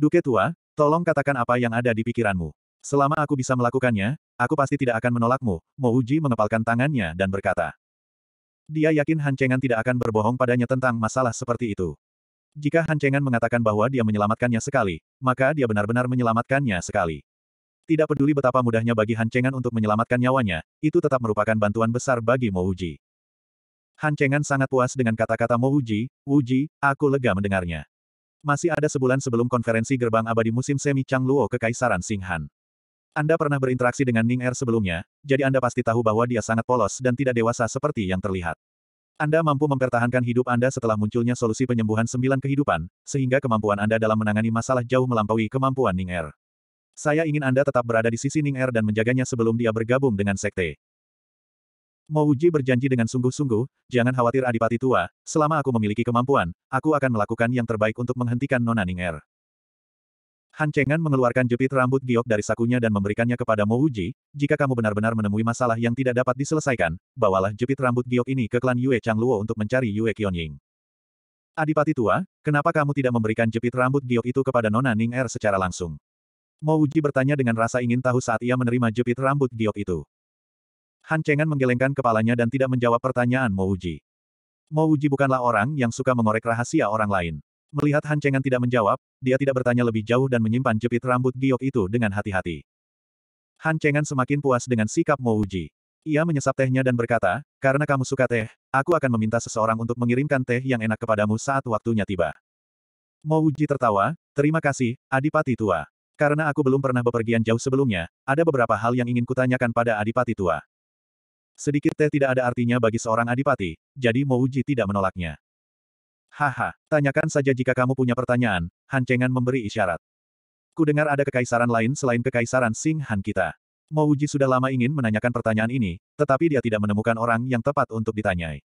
Duke tua, tolong katakan apa yang ada di pikiranmu. Selama aku bisa melakukannya, aku pasti tidak akan menolakmu, Mouji mengepalkan tangannya dan berkata. Dia yakin Hancengan tidak akan berbohong padanya tentang masalah seperti itu. Jika Hancengan mengatakan bahwa dia menyelamatkannya sekali, maka dia benar-benar menyelamatkannya sekali. Tidak peduli betapa mudahnya bagi Hancengan untuk menyelamatkan nyawanya, itu tetap merupakan bantuan besar bagi Mouji. Hancengan sangat puas dengan kata-kata Mouji, Wuji, aku lega mendengarnya. Masih ada sebulan sebelum konferensi gerbang abadi musim semi Changluo Kekaisaran Singhan. Anda pernah berinteraksi dengan Ning Er sebelumnya, jadi Anda pasti tahu bahwa dia sangat polos dan tidak dewasa seperti yang terlihat. Anda mampu mempertahankan hidup Anda setelah munculnya solusi penyembuhan sembilan kehidupan, sehingga kemampuan Anda dalam menangani masalah jauh melampaui kemampuan Ning Er. Saya ingin Anda tetap berada di sisi Ning Er dan menjaganya sebelum dia bergabung dengan sekte. Mo Uji berjanji dengan sungguh-sungguh, jangan khawatir Adipati Tua, selama aku memiliki kemampuan, aku akan melakukan yang terbaik untuk menghentikan Nona Ninger. Han Chengan mengeluarkan jepit rambut giok dari sakunya dan memberikannya kepada Mo Uji, jika kamu benar-benar menemui masalah yang tidak dapat diselesaikan, bawalah jepit rambut giok ini ke klan Yue Chang Luo untuk mencari Yue Qionying. Adipati Tua, kenapa kamu tidak memberikan jepit rambut giok itu kepada Nona Ninger secara langsung? Mo Uji bertanya dengan rasa ingin tahu saat ia menerima jepit rambut giok itu. Han Chengan menggelengkan kepalanya dan tidak menjawab pertanyaan Mo Mo Uji bukanlah orang yang suka mengorek rahasia orang lain. Melihat Han Chengan tidak menjawab, dia tidak bertanya lebih jauh dan menyimpan jepit rambut giok itu dengan hati-hati. Han Chengan semakin puas dengan sikap Mo Uji. Ia menyesap tehnya dan berkata, karena kamu suka teh, aku akan meminta seseorang untuk mengirimkan teh yang enak kepadamu saat waktunya tiba. Mo Uji tertawa, terima kasih, Adipati Tua. Karena aku belum pernah bepergian jauh sebelumnya, ada beberapa hal yang ingin kutanyakan pada Adipati Tua. Sedikit teh tidak ada artinya bagi seorang adipati, jadi Mouji tidak menolaknya. Haha, tanyakan saja jika kamu punya pertanyaan, Han Chengan memberi isyarat. Ku dengar ada kekaisaran lain selain kekaisaran Sing Han kita. Mouji sudah lama ingin menanyakan pertanyaan ini, tetapi dia tidak menemukan orang yang tepat untuk ditanyai.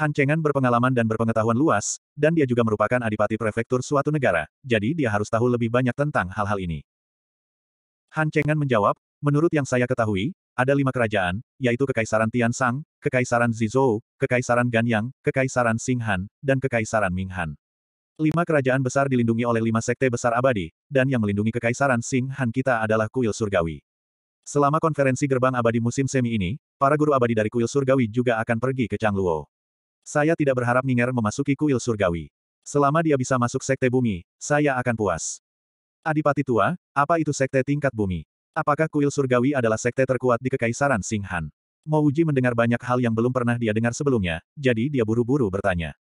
Han Chengan berpengalaman dan berpengetahuan luas, dan dia juga merupakan adipati prefektur suatu negara, jadi dia harus tahu lebih banyak tentang hal-hal ini. Han Chengan menjawab, menurut yang saya ketahui, ada lima kerajaan, yaitu Kekaisaran Tian Sang, Kekaisaran Zizou, Kekaisaran Ganyang, Kekaisaran Singhan, dan Kekaisaran Minghan. Lima kerajaan besar dilindungi oleh lima sekte besar abadi, dan yang melindungi Kekaisaran Singhan kita adalah kuil surgawi. Selama konferensi gerbang abadi musim semi ini, para guru abadi dari kuil surgawi juga akan pergi ke Changluo. Saya tidak berharap Ninger memasuki kuil surgawi. Selama dia bisa masuk sekte bumi, saya akan puas. Adipati tua, apa itu sekte tingkat bumi? Apakah kuil surgawi adalah sekte terkuat di Kekaisaran Singhan? Mouji mendengar banyak hal yang belum pernah dia dengar sebelumnya, jadi dia buru-buru bertanya.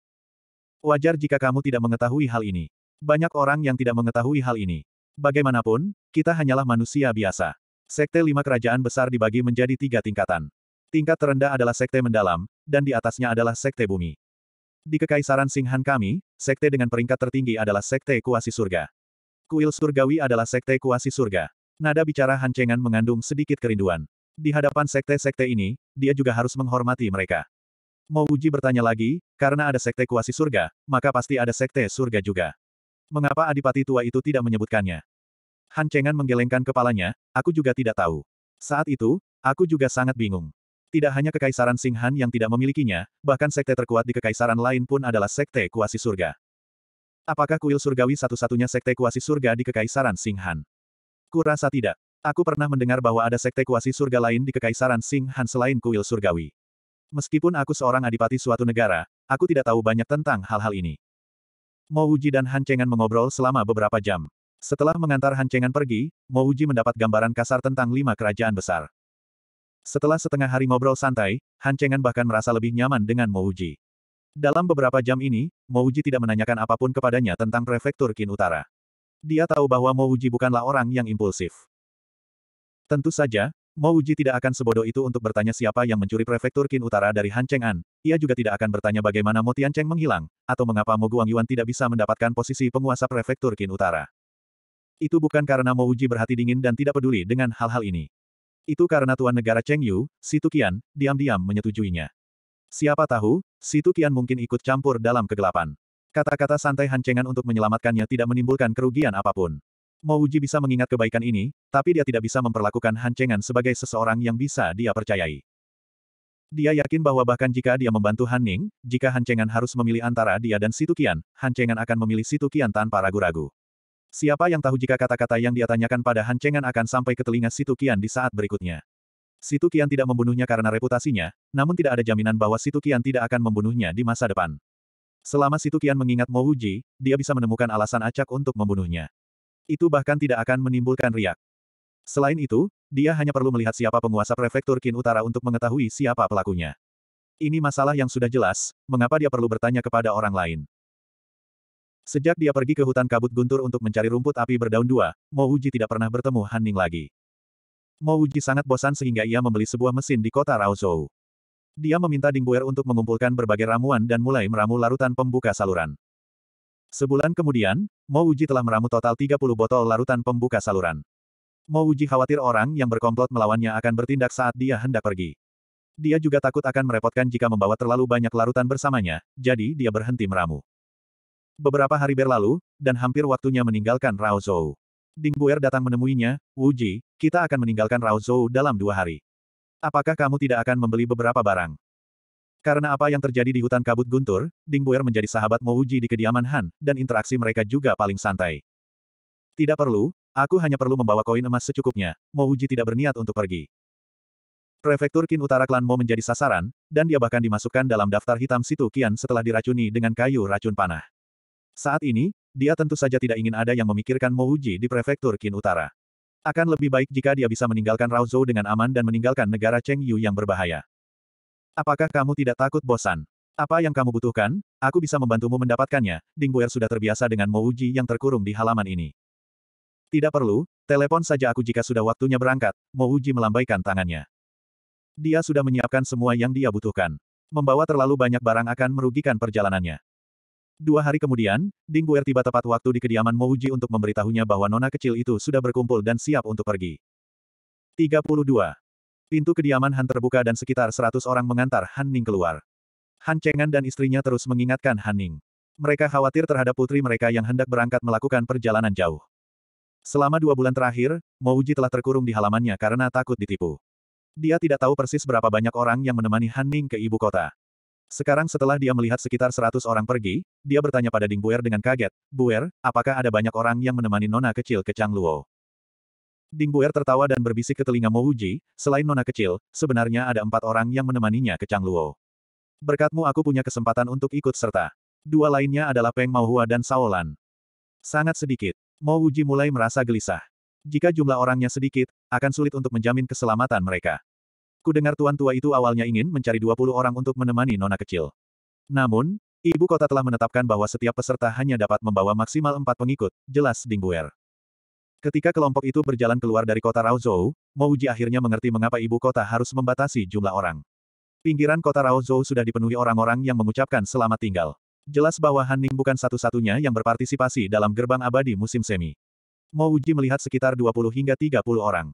Wajar jika kamu tidak mengetahui hal ini. Banyak orang yang tidak mengetahui hal ini. Bagaimanapun, kita hanyalah manusia biasa. Sekte lima kerajaan besar dibagi menjadi tiga tingkatan. Tingkat terendah adalah sekte mendalam, dan di atasnya adalah sekte bumi. Di Kekaisaran Singhan kami, sekte dengan peringkat tertinggi adalah sekte kuasi surga. Kuil surgawi adalah sekte kuasi surga. Nada bicara Han Chengan mengandung sedikit kerinduan. Di hadapan sekte-sekte ini, dia juga harus menghormati mereka. Mau Uji bertanya lagi, karena ada sekte kuasi surga, maka pasti ada sekte surga juga. Mengapa adipati tua itu tidak menyebutkannya? Han Chengan menggelengkan kepalanya, aku juga tidak tahu. Saat itu, aku juga sangat bingung. Tidak hanya kekaisaran Singhan yang tidak memilikinya, bahkan sekte terkuat di kekaisaran lain pun adalah sekte kuasi surga. Apakah kuil surgawi satu-satunya sekte kuasi surga di kekaisaran Singhan? Kurasa tidak. Aku pernah mendengar bahwa ada sekte kuasi surga lain di Kekaisaran Sing Han selain kuil surgawi. Meskipun aku seorang adipati suatu negara, aku tidak tahu banyak tentang hal-hal ini. Mo Uji dan Han Chengan mengobrol selama beberapa jam. Setelah mengantar Han Chengan pergi, Mo Uji mendapat gambaran kasar tentang lima kerajaan besar. Setelah setengah hari ngobrol santai, Han Chengan bahkan merasa lebih nyaman dengan Mo Uji. Dalam beberapa jam ini, Mo Uji tidak menanyakan apapun kepadanya tentang prefektur Kin Utara. Dia tahu bahwa Mouji bukanlah orang yang impulsif. Tentu saja, Mouji tidak akan sebodoh itu untuk bertanya siapa yang mencuri prefektur Qin Utara dari Han Cheng An. Ia juga tidak akan bertanya bagaimana Mo Tiancheng menghilang, atau mengapa Mo Yuan tidak bisa mendapatkan posisi penguasa prefektur Qin Utara. Itu bukan karena Mouji berhati dingin dan tidak peduli dengan hal-hal ini. Itu karena Tuan Negara Cheng Yu, Situ Qian, diam-diam menyetujuinya. Siapa tahu, Situ Qian mungkin ikut campur dalam kegelapan. Kata-kata santai hancengan untuk menyelamatkannya tidak menimbulkan kerugian apapun. Mouji bisa mengingat kebaikan ini, tapi dia tidak bisa memperlakukan hancengan sebagai seseorang yang bisa dia percayai. Dia yakin bahwa bahkan jika dia membantu Han Ning, jika hancengan harus memilih antara dia dan Situ Kian, hancengan akan memilih Situ Kian tanpa ragu-ragu. Siapa yang tahu jika kata-kata yang dia tanyakan pada hancengan akan sampai ke telinga Situ Kian di saat berikutnya. Situ Kian tidak membunuhnya karena reputasinya, namun tidak ada jaminan bahwa Situ Kian tidak akan membunuhnya di masa depan. Selama Situ kian mengingat Mo Uji, dia bisa menemukan alasan acak untuk membunuhnya. Itu bahkan tidak akan menimbulkan riak. Selain itu, dia hanya perlu melihat siapa penguasa prefektur Qin Utara untuk mengetahui siapa pelakunya. Ini masalah yang sudah jelas, mengapa dia perlu bertanya kepada orang lain. Sejak dia pergi ke hutan kabut guntur untuk mencari rumput api berdaun dua, Mo Uji tidak pernah bertemu Han Ning lagi. Mo Uji sangat bosan sehingga ia membeli sebuah mesin di kota Raozhou. Dia meminta Ding Bu'er untuk mengumpulkan berbagai ramuan dan mulai meramu larutan pembuka saluran. Sebulan kemudian, Mo Uji telah meramu total 30 botol larutan pembuka saluran. Mo Uji khawatir orang yang berkomplot melawannya akan bertindak saat dia hendak pergi. Dia juga takut akan merepotkan jika membawa terlalu banyak larutan bersamanya, jadi dia berhenti meramu. Beberapa hari berlalu, dan hampir waktunya meninggalkan Rao Zhou. Ding Bu'er datang menemuinya, Wuji, kita akan meninggalkan Rao Zhou dalam dua hari. Apakah kamu tidak akan membeli beberapa barang? Karena apa yang terjadi di hutan kabut guntur, Ding Buer menjadi sahabat Mouji di kediaman Han, dan interaksi mereka juga paling santai. Tidak perlu, aku hanya perlu membawa koin emas secukupnya, Mouji tidak berniat untuk pergi. Prefektur Qin Utara Klan Mo menjadi sasaran, dan dia bahkan dimasukkan dalam daftar hitam situ Qian setelah diracuni dengan kayu racun panah. Saat ini, dia tentu saja tidak ingin ada yang memikirkan Mouji di Prefektur Qin Utara. Akan lebih baik jika dia bisa meninggalkan Raozhou dengan aman dan meninggalkan negara Cheng Yu yang berbahaya. Apakah kamu tidak takut bosan? Apa yang kamu butuhkan? Aku bisa membantumu mendapatkannya. Ding Buer sudah terbiasa dengan Mo Uji yang terkurung di halaman ini. Tidak perlu, telepon saja aku jika sudah waktunya berangkat. Mo Uji melambaikan tangannya. Dia sudah menyiapkan semua yang dia butuhkan. Membawa terlalu banyak barang akan merugikan perjalanannya. Dua hari kemudian, Ding Buer tiba tepat waktu di kediaman Mouji untuk memberitahunya bahwa nona kecil itu sudah berkumpul dan siap untuk pergi. 32. Pintu kediaman Han terbuka dan sekitar 100 orang mengantar Han Ning keluar. Han Chengan dan istrinya terus mengingatkan Han Ning. Mereka khawatir terhadap putri mereka yang hendak berangkat melakukan perjalanan jauh. Selama dua bulan terakhir, Mouji telah terkurung di halamannya karena takut ditipu. Dia tidak tahu persis berapa banyak orang yang menemani Han Ning ke ibu kota. Sekarang setelah dia melihat sekitar seratus orang pergi, dia bertanya pada Ding Buer dengan kaget, Buer, apakah ada banyak orang yang menemani nona kecil ke Chang Luo? Ding Buer tertawa dan berbisik ke telinga Mo Wuji, selain nona kecil, sebenarnya ada empat orang yang menemaninya ke Chang Luo. Berkatmu aku punya kesempatan untuk ikut serta. Dua lainnya adalah Peng Mauhua dan Saolan. Sangat sedikit. Mo Wuji mulai merasa gelisah. Jika jumlah orangnya sedikit, akan sulit untuk menjamin keselamatan mereka. Ku dengar tuan tua itu awalnya ingin mencari 20 orang untuk menemani nona kecil. Namun, ibu kota telah menetapkan bahwa setiap peserta hanya dapat membawa maksimal empat pengikut, jelas Ding Bu'er. Ketika kelompok itu berjalan keluar dari kota Raozhou, Mouji akhirnya mengerti mengapa ibu kota harus membatasi jumlah orang. Pinggiran kota Raozhou sudah dipenuhi orang-orang yang mengucapkan selamat tinggal. Jelas bahwa Ning bukan satu-satunya yang berpartisipasi dalam gerbang abadi musim semi. Mouji melihat sekitar 20 hingga 30 orang.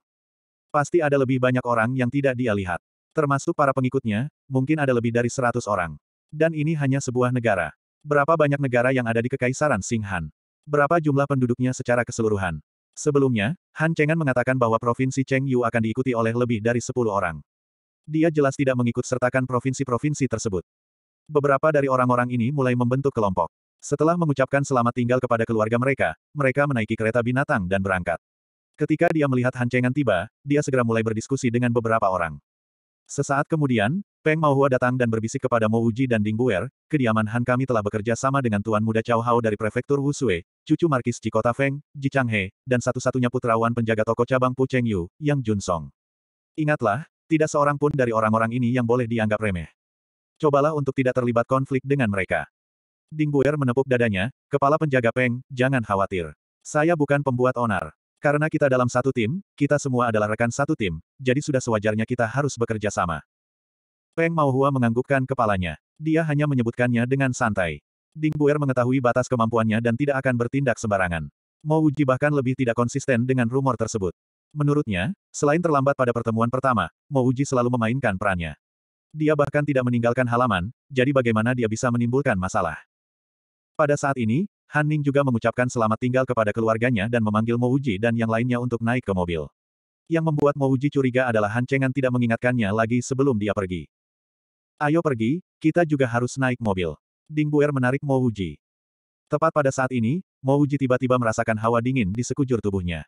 Pasti ada lebih banyak orang yang tidak dia lihat. Termasuk para pengikutnya, mungkin ada lebih dari seratus orang. Dan ini hanya sebuah negara. Berapa banyak negara yang ada di Kekaisaran Singhan? Berapa jumlah penduduknya secara keseluruhan? Sebelumnya, Han Chengan mengatakan bahwa provinsi Cheng Yu akan diikuti oleh lebih dari sepuluh orang. Dia jelas tidak mengikut sertakan provinsi-provinsi tersebut. Beberapa dari orang-orang ini mulai membentuk kelompok. Setelah mengucapkan selamat tinggal kepada keluarga mereka, mereka menaiki kereta binatang dan berangkat. Ketika dia melihat Han Cheng'an tiba, dia segera mulai berdiskusi dengan beberapa orang. Sesaat kemudian, Peng Maohua datang dan berbisik kepada Mo Uji dan Ding Buer, kediaman Han kami telah bekerja sama dengan Tuan Muda Cao Hao dari Prefektur Wusue, cucu Markis Cikota Feng, Ji Changhe, dan satu-satunya putrawan penjaga toko cabang Pu Cheng Yu, Yang Jun Song. Ingatlah, tidak seorang pun dari orang-orang ini yang boleh dianggap remeh. Cobalah untuk tidak terlibat konflik dengan mereka. Ding Buer menepuk dadanya, kepala penjaga Peng, jangan khawatir. Saya bukan pembuat onar. Karena kita dalam satu tim, kita semua adalah rekan satu tim, jadi sudah sewajarnya kita harus bekerja sama. Peng Maohua menganggukkan kepalanya. Dia hanya menyebutkannya dengan santai. Ding Buer mengetahui batas kemampuannya dan tidak akan bertindak sembarangan. Mau Uji bahkan lebih tidak konsisten dengan rumor tersebut. Menurutnya, selain terlambat pada pertemuan pertama, Mau Uji selalu memainkan perannya. Dia bahkan tidak meninggalkan halaman, jadi bagaimana dia bisa menimbulkan masalah. Pada saat ini, Han Ning juga mengucapkan selamat tinggal kepada keluarganya dan memanggil Mo Uji dan yang lainnya untuk naik ke mobil. Yang membuat Mo Uji curiga adalah Han Chengan tidak mengingatkannya lagi sebelum dia pergi. Ayo pergi, kita juga harus naik mobil. Ding Buer menarik Mo Uji. Tepat pada saat ini, Mo Uji tiba-tiba merasakan hawa dingin di sekujur tubuhnya.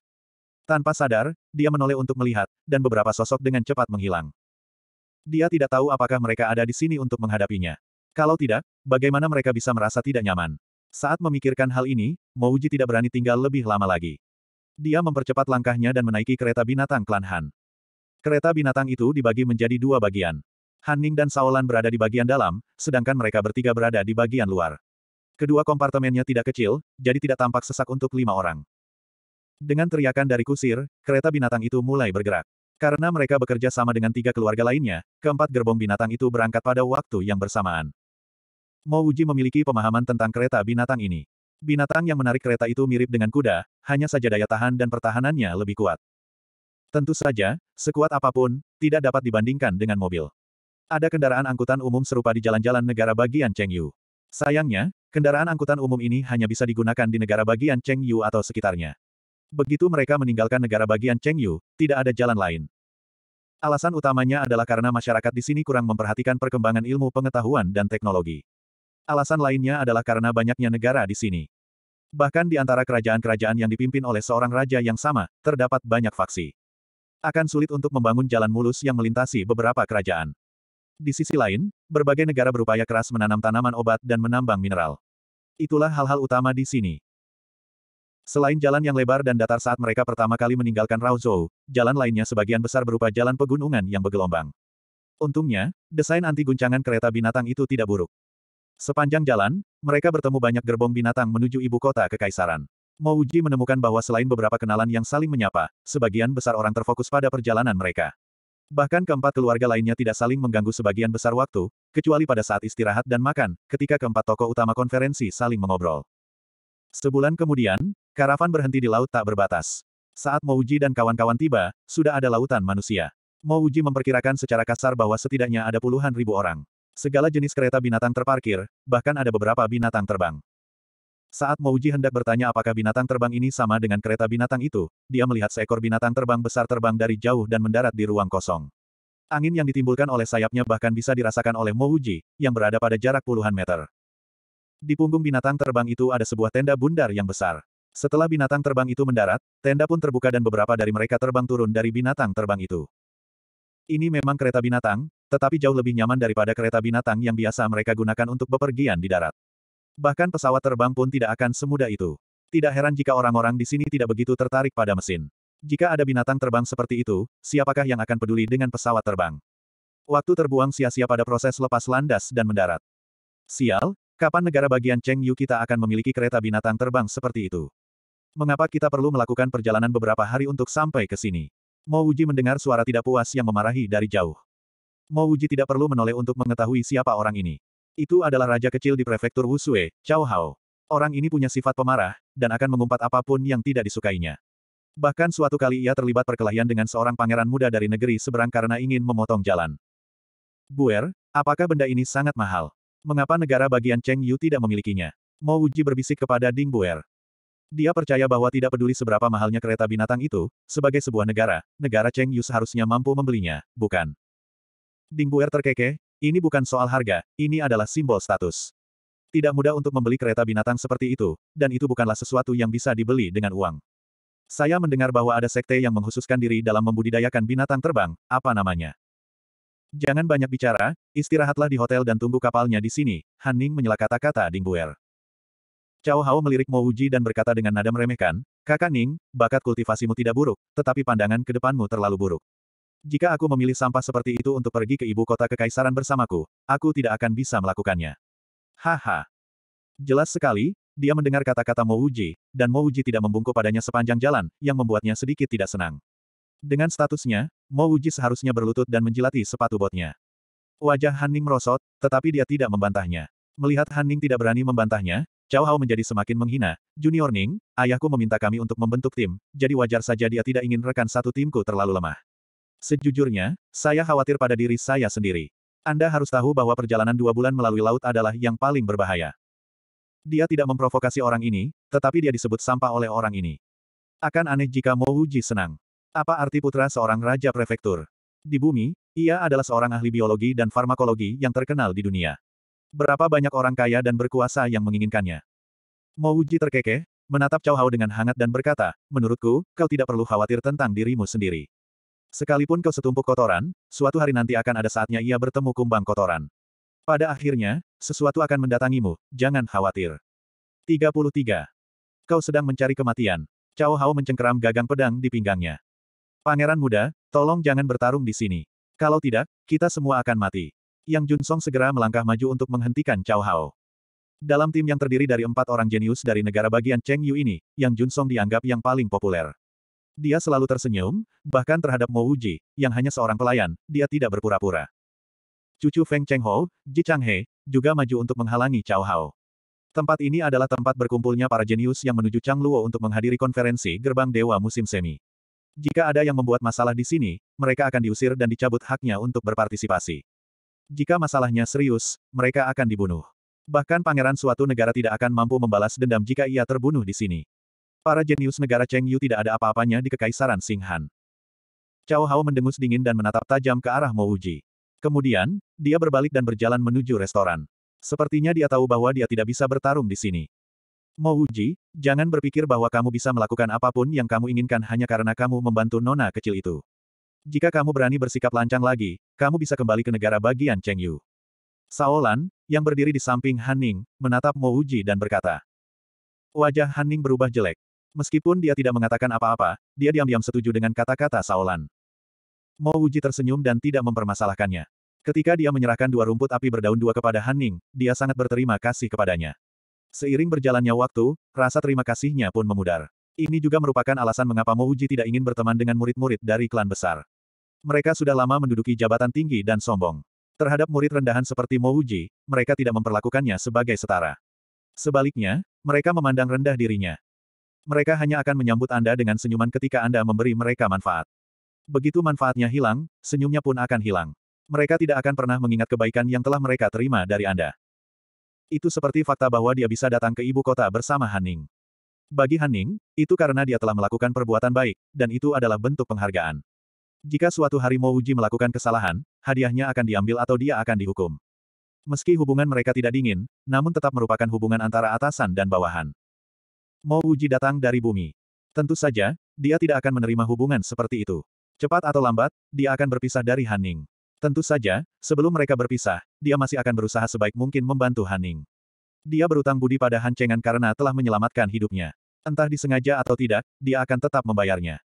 Tanpa sadar, dia menoleh untuk melihat, dan beberapa sosok dengan cepat menghilang. Dia tidak tahu apakah mereka ada di sini untuk menghadapinya. Kalau tidak, bagaimana mereka bisa merasa tidak nyaman? Saat memikirkan hal ini, Mouji tidak berani tinggal lebih lama lagi. Dia mempercepat langkahnya dan menaiki kereta binatang klan Han. Kereta binatang itu dibagi menjadi dua bagian. Hanning dan Saolan berada di bagian dalam, sedangkan mereka bertiga berada di bagian luar. Kedua kompartemennya tidak kecil, jadi tidak tampak sesak untuk lima orang. Dengan teriakan dari kusir, kereta binatang itu mulai bergerak. Karena mereka bekerja sama dengan tiga keluarga lainnya, keempat gerbong binatang itu berangkat pada waktu yang bersamaan. Mo Uji memiliki pemahaman tentang kereta binatang ini. Binatang yang menarik kereta itu mirip dengan kuda, hanya saja daya tahan dan pertahanannya lebih kuat. Tentu saja, sekuat apapun, tidak dapat dibandingkan dengan mobil. Ada kendaraan angkutan umum serupa di jalan-jalan negara bagian Chengyu. Sayangnya, kendaraan angkutan umum ini hanya bisa digunakan di negara bagian Chengyu atau sekitarnya. Begitu mereka meninggalkan negara bagian Chengyu, tidak ada jalan lain. Alasan utamanya adalah karena masyarakat di sini kurang memperhatikan perkembangan ilmu pengetahuan dan teknologi. Alasan lainnya adalah karena banyaknya negara di sini. Bahkan di antara kerajaan-kerajaan yang dipimpin oleh seorang raja yang sama, terdapat banyak faksi. Akan sulit untuk membangun jalan mulus yang melintasi beberapa kerajaan. Di sisi lain, berbagai negara berupaya keras menanam tanaman obat dan menambang mineral. Itulah hal-hal utama di sini. Selain jalan yang lebar dan datar saat mereka pertama kali meninggalkan Raozhou, jalan lainnya sebagian besar berupa jalan pegunungan yang bergelombang. Untungnya, desain anti guncangan kereta binatang itu tidak buruk. Sepanjang jalan, mereka bertemu banyak gerbong binatang menuju ibu kota kekaisaran. Mouji menemukan bahwa selain beberapa kenalan yang saling menyapa, sebagian besar orang terfokus pada perjalanan mereka. Bahkan keempat keluarga lainnya tidak saling mengganggu sebagian besar waktu, kecuali pada saat istirahat dan makan, ketika keempat tokoh utama konferensi saling mengobrol. Sebulan kemudian, karavan berhenti di laut tak berbatas. Saat Mouji dan kawan-kawan tiba, sudah ada lautan manusia. Mouji memperkirakan secara kasar bahwa setidaknya ada puluhan ribu orang. Segala jenis kereta binatang terparkir, bahkan ada beberapa binatang terbang. Saat Mouji hendak bertanya apakah binatang terbang ini sama dengan kereta binatang itu, dia melihat seekor binatang terbang besar terbang dari jauh dan mendarat di ruang kosong. Angin yang ditimbulkan oleh sayapnya bahkan bisa dirasakan oleh Mouji, yang berada pada jarak puluhan meter. Di punggung binatang terbang itu ada sebuah tenda bundar yang besar. Setelah binatang terbang itu mendarat, tenda pun terbuka dan beberapa dari mereka terbang turun dari binatang terbang itu. Ini memang kereta binatang, tetapi jauh lebih nyaman daripada kereta binatang yang biasa mereka gunakan untuk bepergian di darat. Bahkan pesawat terbang pun tidak akan semudah itu. Tidak heran jika orang-orang di sini tidak begitu tertarik pada mesin. Jika ada binatang terbang seperti itu, siapakah yang akan peduli dengan pesawat terbang? Waktu terbuang sia-sia pada proses lepas landas dan mendarat. Sial, kapan negara bagian Cheng Yu kita akan memiliki kereta binatang terbang seperti itu? Mengapa kita perlu melakukan perjalanan beberapa hari untuk sampai ke sini? Mo Uji mendengar suara tidak puas yang memarahi dari jauh. Mo Wuji tidak perlu menoleh untuk mengetahui siapa orang ini. Itu adalah raja kecil di prefektur Wusue, Chao Hao. Orang ini punya sifat pemarah, dan akan mengumpat apapun yang tidak disukainya. Bahkan suatu kali ia terlibat perkelahian dengan seorang pangeran muda dari negeri seberang karena ingin memotong jalan. Buer, apakah benda ini sangat mahal? Mengapa negara bagian Cheng Yu tidak memilikinya? Mo Wuji berbisik kepada Ding Buer. Dia percaya bahwa tidak peduli seberapa mahalnya kereta binatang itu, sebagai sebuah negara, negara Cheng Yu seharusnya mampu membelinya, bukan? Ding Bu'er terkekeh, ini bukan soal harga, ini adalah simbol status. Tidak mudah untuk membeli kereta binatang seperti itu, dan itu bukanlah sesuatu yang bisa dibeli dengan uang. Saya mendengar bahwa ada sekte yang menghususkan diri dalam membudidayakan binatang terbang, apa namanya? Jangan banyak bicara, istirahatlah di hotel dan tunggu kapalnya di sini, Han Ning menyela kata-kata Ding Bu'er. Cao Hao melirik Mo Uji dan berkata dengan nada meremehkan, Kakak Ning, bakat kultivasimu tidak buruk, tetapi pandangan ke depanmu terlalu buruk. Jika aku memilih sampah seperti itu untuk pergi ke ibu kota kekaisaran bersamaku, aku tidak akan bisa melakukannya. Haha. Jelas sekali, dia mendengar kata-kata Mo Mouji, dan Mo Mouji tidak membungkuk padanya sepanjang jalan, yang membuatnya sedikit tidak senang. Dengan statusnya, Mo Mouji seharusnya berlutut dan menjilati sepatu botnya. Wajah Hanning merosot, tetapi dia tidak membantahnya. Melihat Hanning tidak berani membantahnya, Cao Hao menjadi semakin menghina. Junior Ning, ayahku meminta kami untuk membentuk tim, jadi wajar saja dia tidak ingin rekan satu timku terlalu lemah. Sejujurnya, saya khawatir pada diri saya sendiri. Anda harus tahu bahwa perjalanan dua bulan melalui laut adalah yang paling berbahaya. Dia tidak memprovokasi orang ini, tetapi dia disebut sampah oleh orang ini. Akan aneh jika Mo Wuji senang. Apa arti putra seorang raja prefektur? Di bumi, ia adalah seorang ahli biologi dan farmakologi yang terkenal di dunia. Berapa banyak orang kaya dan berkuasa yang menginginkannya? Mo Wuji terkekeh, menatap Chow Hao dengan hangat dan berkata, menurutku, kau tidak perlu khawatir tentang dirimu sendiri. Sekalipun kau setumpuk kotoran, suatu hari nanti akan ada saatnya ia bertemu kumbang kotoran. Pada akhirnya, sesuatu akan mendatangimu, jangan khawatir. 33. Kau sedang mencari kematian. Cao Hao mencengkeram gagang pedang di pinggangnya. Pangeran muda, tolong jangan bertarung di sini. Kalau tidak, kita semua akan mati. Yang Jun Song segera melangkah maju untuk menghentikan Cao Hao. Dalam tim yang terdiri dari empat orang jenius dari negara bagian Cheng Yu ini, Yang Jun Song dianggap yang paling populer. Dia selalu tersenyum, bahkan terhadap Mo Wuji, yang hanya seorang pelayan, dia tidak berpura-pura. Cucu Feng Cheng Ho, Ji Chang He, juga maju untuk menghalangi Cao Hao. Tempat ini adalah tempat berkumpulnya para jenius yang menuju Chang Luo untuk menghadiri konferensi gerbang dewa musim semi. Jika ada yang membuat masalah di sini, mereka akan diusir dan dicabut haknya untuk berpartisipasi. Jika masalahnya serius, mereka akan dibunuh. Bahkan pangeran suatu negara tidak akan mampu membalas dendam jika ia terbunuh di sini. Para jenius negara Cheng Yu tidak ada apa-apanya di Kekaisaran Singhan. Cao Hao mendengus dingin dan menatap tajam ke arah Mo Uji. Kemudian, dia berbalik dan berjalan menuju restoran. Sepertinya dia tahu bahwa dia tidak bisa bertarung di sini. Mo Uji, jangan berpikir bahwa kamu bisa melakukan apapun yang kamu inginkan hanya karena kamu membantu nona kecil itu. Jika kamu berani bersikap lancang lagi, kamu bisa kembali ke negara bagian Cheng Yu. Saolan, yang berdiri di samping Han menatap Mo Uji dan berkata. Wajah Han berubah jelek. Meskipun dia tidak mengatakan apa-apa, dia diam-diam setuju dengan kata-kata Saolan. Mo Wuji tersenyum dan tidak mempermasalahkannya. Ketika dia menyerahkan dua rumput api berdaun dua kepada Han Ning, dia sangat berterima kasih kepadanya. Seiring berjalannya waktu, rasa terima kasihnya pun memudar. Ini juga merupakan alasan mengapa Mo Wuji tidak ingin berteman dengan murid-murid dari klan besar. Mereka sudah lama menduduki jabatan tinggi dan sombong. Terhadap murid rendahan seperti Mo Wuji, mereka tidak memperlakukannya sebagai setara. Sebaliknya, mereka memandang rendah dirinya. Mereka hanya akan menyambut Anda dengan senyuman ketika Anda memberi mereka manfaat. Begitu manfaatnya hilang, senyumnya pun akan hilang. Mereka tidak akan pernah mengingat kebaikan yang telah mereka terima dari Anda. Itu seperti fakta bahwa dia bisa datang ke ibu kota bersama Haning. Bagi Haning, itu karena dia telah melakukan perbuatan baik, dan itu adalah bentuk penghargaan. Jika suatu hari Uji melakukan kesalahan, hadiahnya akan diambil atau dia akan dihukum. Meski hubungan mereka tidak dingin, namun tetap merupakan hubungan antara atasan dan bawahan. Mo Wuji datang dari bumi. Tentu saja, dia tidak akan menerima hubungan seperti itu. Cepat atau lambat, dia akan berpisah dari Haning. Tentu saja, sebelum mereka berpisah, dia masih akan berusaha sebaik mungkin membantu Haning. Dia berutang budi pada Han Chengan karena telah menyelamatkan hidupnya. Entah disengaja atau tidak, dia akan tetap membayarnya.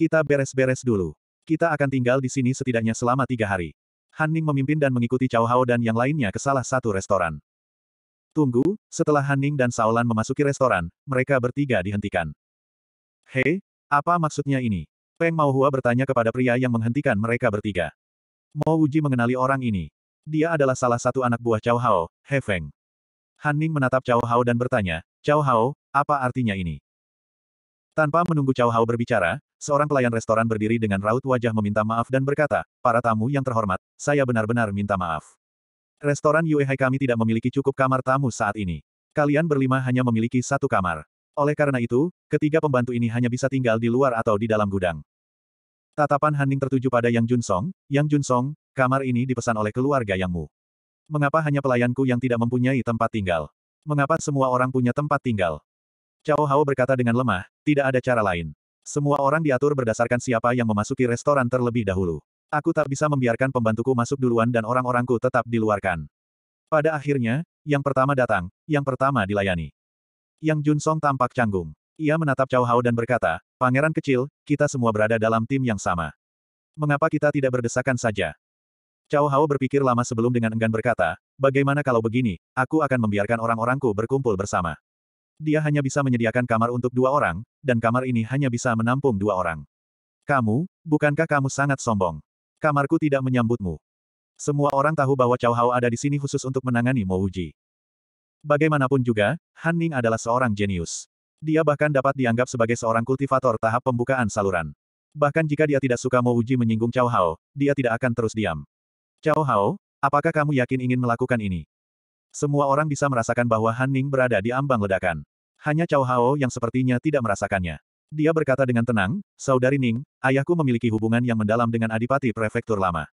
Kita beres-beres dulu. Kita akan tinggal di sini setidaknya selama tiga hari. Han Ning memimpin dan mengikuti Cao Hao dan yang lainnya ke salah satu restoran. Tunggu, setelah Haning dan Saolan memasuki restoran, mereka bertiga dihentikan. Hei, apa maksudnya ini? Peng Maohua bertanya kepada pria yang menghentikan mereka bertiga. Mo Uji mengenali orang ini. Dia adalah salah satu anak buah Cao Hao, He Feng. Haning menatap Cao Hao dan bertanya, Cao Hao, apa artinya ini? Tanpa menunggu Cao Hao berbicara, seorang pelayan restoran berdiri dengan raut wajah meminta maaf dan berkata, para tamu yang terhormat, saya benar-benar minta maaf. Restoran Yuehai kami tidak memiliki cukup kamar tamu saat ini. Kalian berlima hanya memiliki satu kamar. Oleh karena itu, ketiga pembantu ini hanya bisa tinggal di luar atau di dalam gudang. Tatapan Haning tertuju pada Yang Junsong, Yang Junsong, kamar ini dipesan oleh keluarga Yang Mu. Mengapa hanya pelayanku yang tidak mempunyai tempat tinggal? Mengapa semua orang punya tempat tinggal? Cao Hao berkata dengan lemah, tidak ada cara lain. Semua orang diatur berdasarkan siapa yang memasuki restoran terlebih dahulu. Aku tak bisa membiarkan pembantuku masuk duluan dan orang-orangku tetap diluarkan. Pada akhirnya, yang pertama datang, yang pertama dilayani. Yang Jun Song tampak canggung. Ia menatap Cao Hao dan berkata, Pangeran kecil, kita semua berada dalam tim yang sama. Mengapa kita tidak berdesakan saja? Cao Hao berpikir lama sebelum dengan enggan berkata, bagaimana kalau begini, aku akan membiarkan orang-orangku berkumpul bersama. Dia hanya bisa menyediakan kamar untuk dua orang, dan kamar ini hanya bisa menampung dua orang. Kamu, bukankah kamu sangat sombong? Kamarku tidak menyambutmu. Semua orang tahu bahwa Cao Hao ada di sini khusus untuk menangani Mo Uji. Bagaimanapun juga, Han Ning adalah seorang jenius. Dia bahkan dapat dianggap sebagai seorang kultivator tahap pembukaan saluran. Bahkan jika dia tidak suka Mo Uji menyinggung Cao Hao, dia tidak akan terus diam. Cao Hao, apakah kamu yakin ingin melakukan ini? Semua orang bisa merasakan bahwa Han Ning berada di ambang ledakan. Hanya Cao Hao yang sepertinya tidak merasakannya. Dia berkata dengan tenang, Saudari Ning, ayahku memiliki hubungan yang mendalam dengan Adipati Prefektur lama.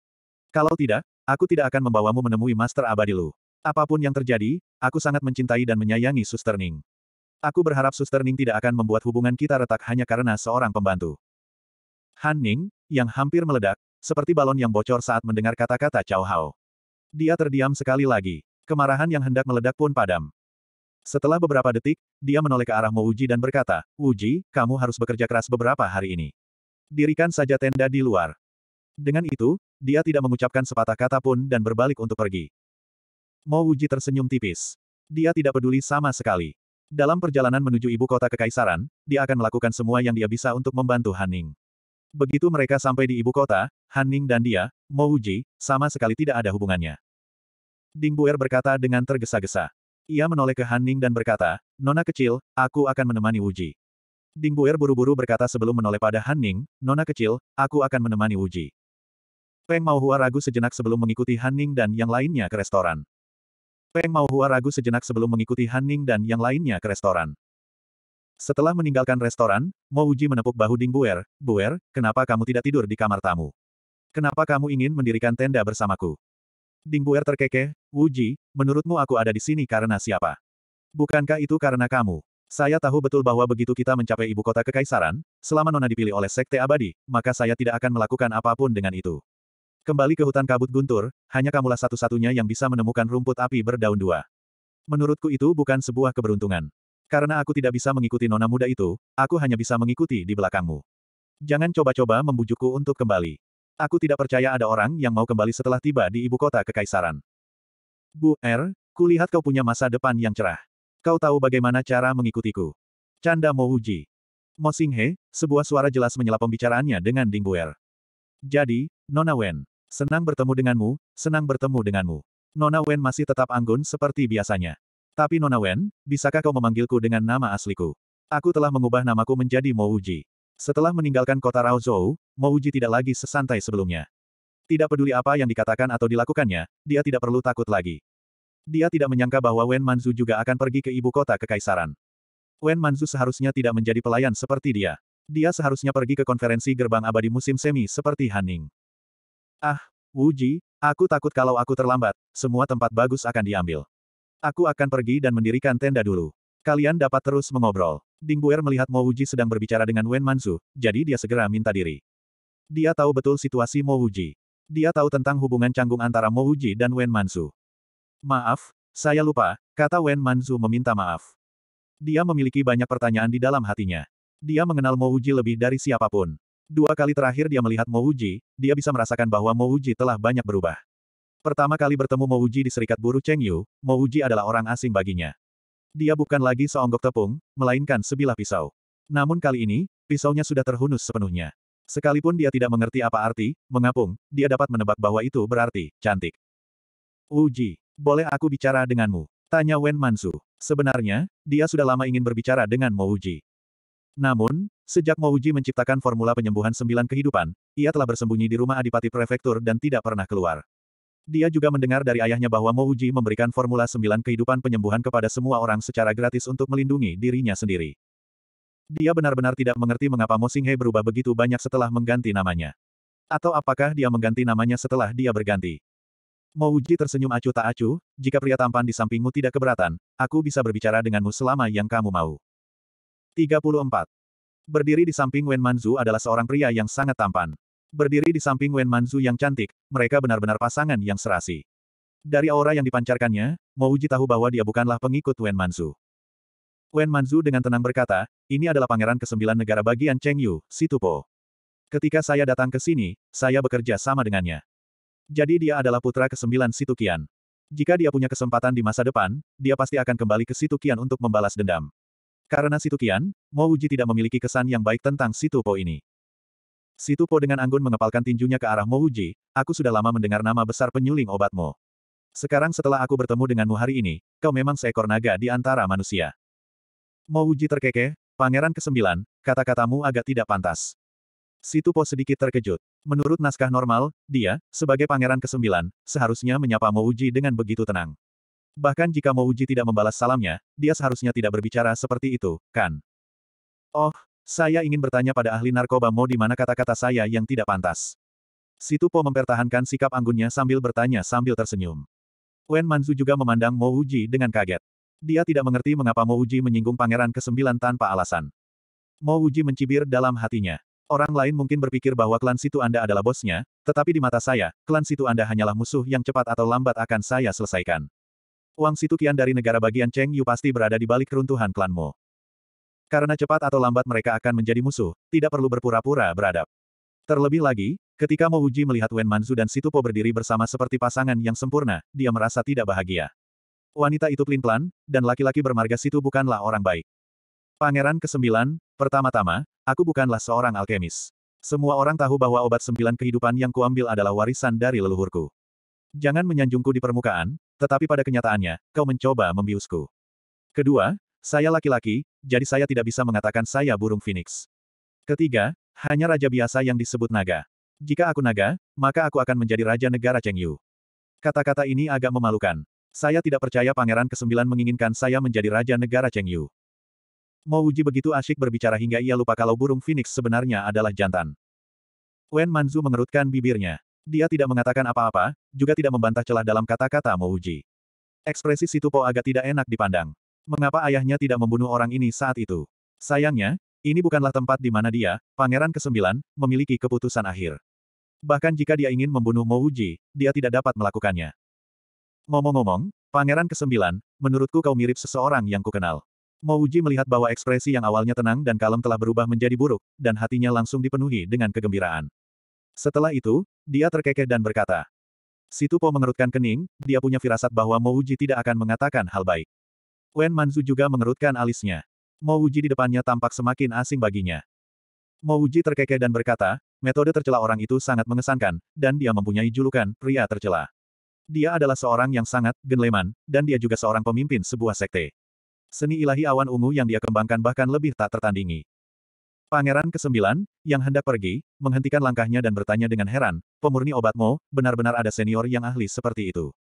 Kalau tidak, aku tidak akan membawamu menemui Master Abadi Lu. Apapun yang terjadi, aku sangat mencintai dan menyayangi Suster Ning. Aku berharap Suster Ning tidak akan membuat hubungan kita retak hanya karena seorang pembantu. Han Ning, yang hampir meledak, seperti balon yang bocor saat mendengar kata-kata Chao Hao. Dia terdiam sekali lagi. Kemarahan yang hendak meledak pun padam. Setelah beberapa detik, dia menoleh ke arah Mouji dan berkata, Uji, kamu harus bekerja keras beberapa hari ini. Dirikan saja tenda di luar. Dengan itu, dia tidak mengucapkan sepatah kata pun dan berbalik untuk pergi. Mouji tersenyum tipis. Dia tidak peduli sama sekali. Dalam perjalanan menuju ibu kota kekaisaran, dia akan melakukan semua yang dia bisa untuk membantu Haning. Begitu mereka sampai di ibu kota, Haning dan dia, Mouji, sama sekali tidak ada hubungannya. Ding Buer berkata dengan tergesa-gesa. Ia menoleh ke Han Ning dan berkata, Nona kecil, aku akan menemani Wuji. Ding Buer buru-buru berkata sebelum menoleh pada Han Ning, Nona kecil, aku akan menemani Wuji. Peng Hua ragu sejenak sebelum mengikuti Han Ning dan yang lainnya ke restoran. Peng Hua ragu sejenak sebelum mengikuti Han Ning dan yang lainnya ke restoran. Setelah meninggalkan restoran, Mo Uji menepuk bahu Ding Buer, Buer, kenapa kamu tidak tidur di kamar tamu? Kenapa kamu ingin mendirikan tenda bersamaku? Dingbuer terkekeh, Wuji, menurutmu aku ada di sini karena siapa? Bukankah itu karena kamu? Saya tahu betul bahwa begitu kita mencapai ibu kota kekaisaran, selama Nona dipilih oleh Sekte Abadi, maka saya tidak akan melakukan apapun dengan itu. Kembali ke hutan kabut guntur, hanya kamulah satu-satunya yang bisa menemukan rumput api berdaun dua. Menurutku itu bukan sebuah keberuntungan. Karena aku tidak bisa mengikuti nona muda itu, aku hanya bisa mengikuti di belakangmu. Jangan coba-coba membujukku untuk kembali. Aku tidak percaya ada orang yang mau kembali setelah tiba di ibu kota kekaisaran. Bu R, er, kulihat kau punya masa depan yang cerah. Kau tahu bagaimana cara mengikutiku. Canda Mo Uji. Mo Singhe, sebuah suara jelas menyela pembicaraannya dengan Ding Bu Buer. Jadi, Nona Wen, senang bertemu denganmu, senang bertemu denganmu. Nona Wen masih tetap anggun seperti biasanya. Tapi Nona Wen, bisakah kau memanggilku dengan nama asliku? Aku telah mengubah namaku menjadi Mo Uji. Setelah meninggalkan kota Raozhou, Mouji tidak lagi sesantai sebelumnya. Tidak peduli apa yang dikatakan atau dilakukannya, dia tidak perlu takut lagi. Dia tidak menyangka bahwa Wen Manzu juga akan pergi ke ibu kota kekaisaran. Wen Manzu seharusnya tidak menjadi pelayan seperti dia. Dia seharusnya pergi ke konferensi gerbang abadi musim semi seperti Haning. Ah, Wuji, aku takut kalau aku terlambat, semua tempat bagus akan diambil. Aku akan pergi dan mendirikan tenda dulu. Kalian dapat terus mengobrol. Ding Guer melihat Mo Wuji sedang berbicara dengan Wen Mansu, jadi dia segera minta diri. Dia tahu betul situasi Mo Wuji. Dia tahu tentang hubungan canggung antara Mo Wuji dan Wen Mansu. Maaf, saya lupa, kata Wen Mansu meminta maaf. Dia memiliki banyak pertanyaan di dalam hatinya. Dia mengenal Mo Wuji lebih dari siapapun. Dua kali terakhir dia melihat Mo Wuji, dia bisa merasakan bahwa Mo Wuji telah banyak berubah. Pertama kali bertemu Mo Wuji di Serikat Buruh Cheng Yu, Mo Wuji adalah orang asing baginya. Dia bukan lagi seonggok tepung, melainkan sebilah pisau. Namun kali ini, pisaunya sudah terhunus sepenuhnya. Sekalipun dia tidak mengerti apa arti, mengapung, dia dapat menebak bahwa itu berarti, cantik. Uji, boleh aku bicara denganmu? Tanya Wen Mansu. Sebenarnya, dia sudah lama ingin berbicara dengan Mo Uji. Namun, sejak Mo Uji menciptakan formula penyembuhan sembilan kehidupan, ia telah bersembunyi di rumah Adipati Prefektur dan tidak pernah keluar. Dia juga mendengar dari ayahnya bahwa Mo Uji memberikan formula sembilan kehidupan penyembuhan kepada semua orang secara gratis untuk melindungi dirinya sendiri. Dia benar-benar tidak mengerti mengapa Mo Singhe berubah begitu banyak setelah mengganti namanya. Atau apakah dia mengganti namanya setelah dia berganti? Mo Uji tersenyum acuh tak acuh, jika pria tampan di sampingmu tidak keberatan, aku bisa berbicara denganmu selama yang kamu mau. 34. Berdiri di samping Wen Manzu adalah seorang pria yang sangat tampan. Berdiri di samping Wen Manzu yang cantik, mereka benar-benar pasangan yang serasi. Dari aura yang dipancarkannya, Mouji tahu bahwa dia bukanlah pengikut Wen Manzu. Wen Manzu dengan tenang berkata, ini adalah pangeran kesembilan negara bagian Cheng Yu, Situpo. Ketika saya datang ke sini, saya bekerja sama dengannya. Jadi dia adalah putra kesembilan Situkian. Jika dia punya kesempatan di masa depan, dia pasti akan kembali ke Situkian untuk membalas dendam. Karena Situkian, Mo Uji tidak memiliki kesan yang baik tentang Situpo ini. Situ Po dengan anggun mengepalkan tinjunya ke arah Mo Uji, aku sudah lama mendengar nama besar penyuling obatmu. Sekarang setelah aku bertemu denganmu hari ini, kau memang seekor naga di antara manusia. Mo Uji terkekeh, Pangeran ke kesembilan, kata-katamu agak tidak pantas. Situ Po sedikit terkejut. Menurut naskah normal, dia, sebagai pangeran ke kesembilan, seharusnya menyapa Mo Uji dengan begitu tenang. Bahkan jika Mo Uji tidak membalas salamnya, dia seharusnya tidak berbicara seperti itu, kan? Oh, saya ingin bertanya pada ahli narkoba Mo di mana kata-kata saya yang tidak pantas. Situ Po mempertahankan sikap anggunnya sambil bertanya sambil tersenyum. Wen Manzu juga memandang Mo Uji dengan kaget. Dia tidak mengerti mengapa Mo Uji menyinggung pangeran ke-9 tanpa alasan. Mo Uji mencibir dalam hatinya. Orang lain mungkin berpikir bahwa klan situ Anda adalah bosnya, tetapi di mata saya, klan situ Anda hanyalah musuh yang cepat atau lambat akan saya selesaikan. Uang situ kian dari negara bagian Cheng Yu pasti berada di balik keruntuhan Mo. Karena cepat atau lambat mereka akan menjadi musuh, tidak perlu berpura-pura beradab. Terlebih lagi, ketika Mo Uji melihat Wen Manzu dan Situpo berdiri bersama seperti pasangan yang sempurna, dia merasa tidak bahagia. Wanita itu pelin-pelan, dan laki-laki bermarga situ bukanlah orang baik. Pangeran ke-9, pertama-tama, aku bukanlah seorang alkemis. Semua orang tahu bahwa obat sembilan kehidupan yang kuambil adalah warisan dari leluhurku. Jangan menyanjungku di permukaan, tetapi pada kenyataannya, kau mencoba membiusku. Kedua, saya laki-laki, jadi saya tidak bisa mengatakan saya burung phoenix. Ketiga, hanya raja biasa yang disebut naga. Jika aku naga, maka aku akan menjadi raja negara Chengyu. Kata-kata ini agak memalukan. Saya tidak percaya pangeran kesembilan menginginkan saya menjadi raja negara Chengyu. Uji begitu asyik berbicara hingga ia lupa kalau burung phoenix sebenarnya adalah jantan. Wen Manzu mengerutkan bibirnya. Dia tidak mengatakan apa-apa, juga tidak membantah celah dalam kata-kata Mouji. Ekspresi Situpo agak tidak enak dipandang. Mengapa ayahnya tidak membunuh orang ini saat itu? Sayangnya, ini bukanlah tempat di mana dia, Pangeran ke-9, memiliki keputusan akhir. Bahkan jika dia ingin membunuh Mo Uji, dia tidak dapat melakukannya. Ngomong-ngomong, Pangeran ke-9, menurutku kau mirip seseorang yang kukenal. Mo Uji melihat bahwa ekspresi yang awalnya tenang dan kalem telah berubah menjadi buruk, dan hatinya langsung dipenuhi dengan kegembiraan. Setelah itu, dia terkekeh dan berkata, Situ Po mengerutkan kening, dia punya firasat bahwa Mo Uji tidak akan mengatakan hal baik. Wen Manzu juga mengerutkan alisnya. Mo Wuji di depannya tampak semakin asing baginya. Mo Wuji terkekeh dan berkata, metode tercela orang itu sangat mengesankan, dan dia mempunyai julukan, pria tercela. Dia adalah seorang yang sangat, genleman, dan dia juga seorang pemimpin sebuah sekte. Seni ilahi awan ungu yang dia kembangkan bahkan lebih tak tertandingi. Pangeran ke-9, yang hendak pergi, menghentikan langkahnya dan bertanya dengan heran, pemurni obat Mo, benar-benar ada senior yang ahli seperti itu.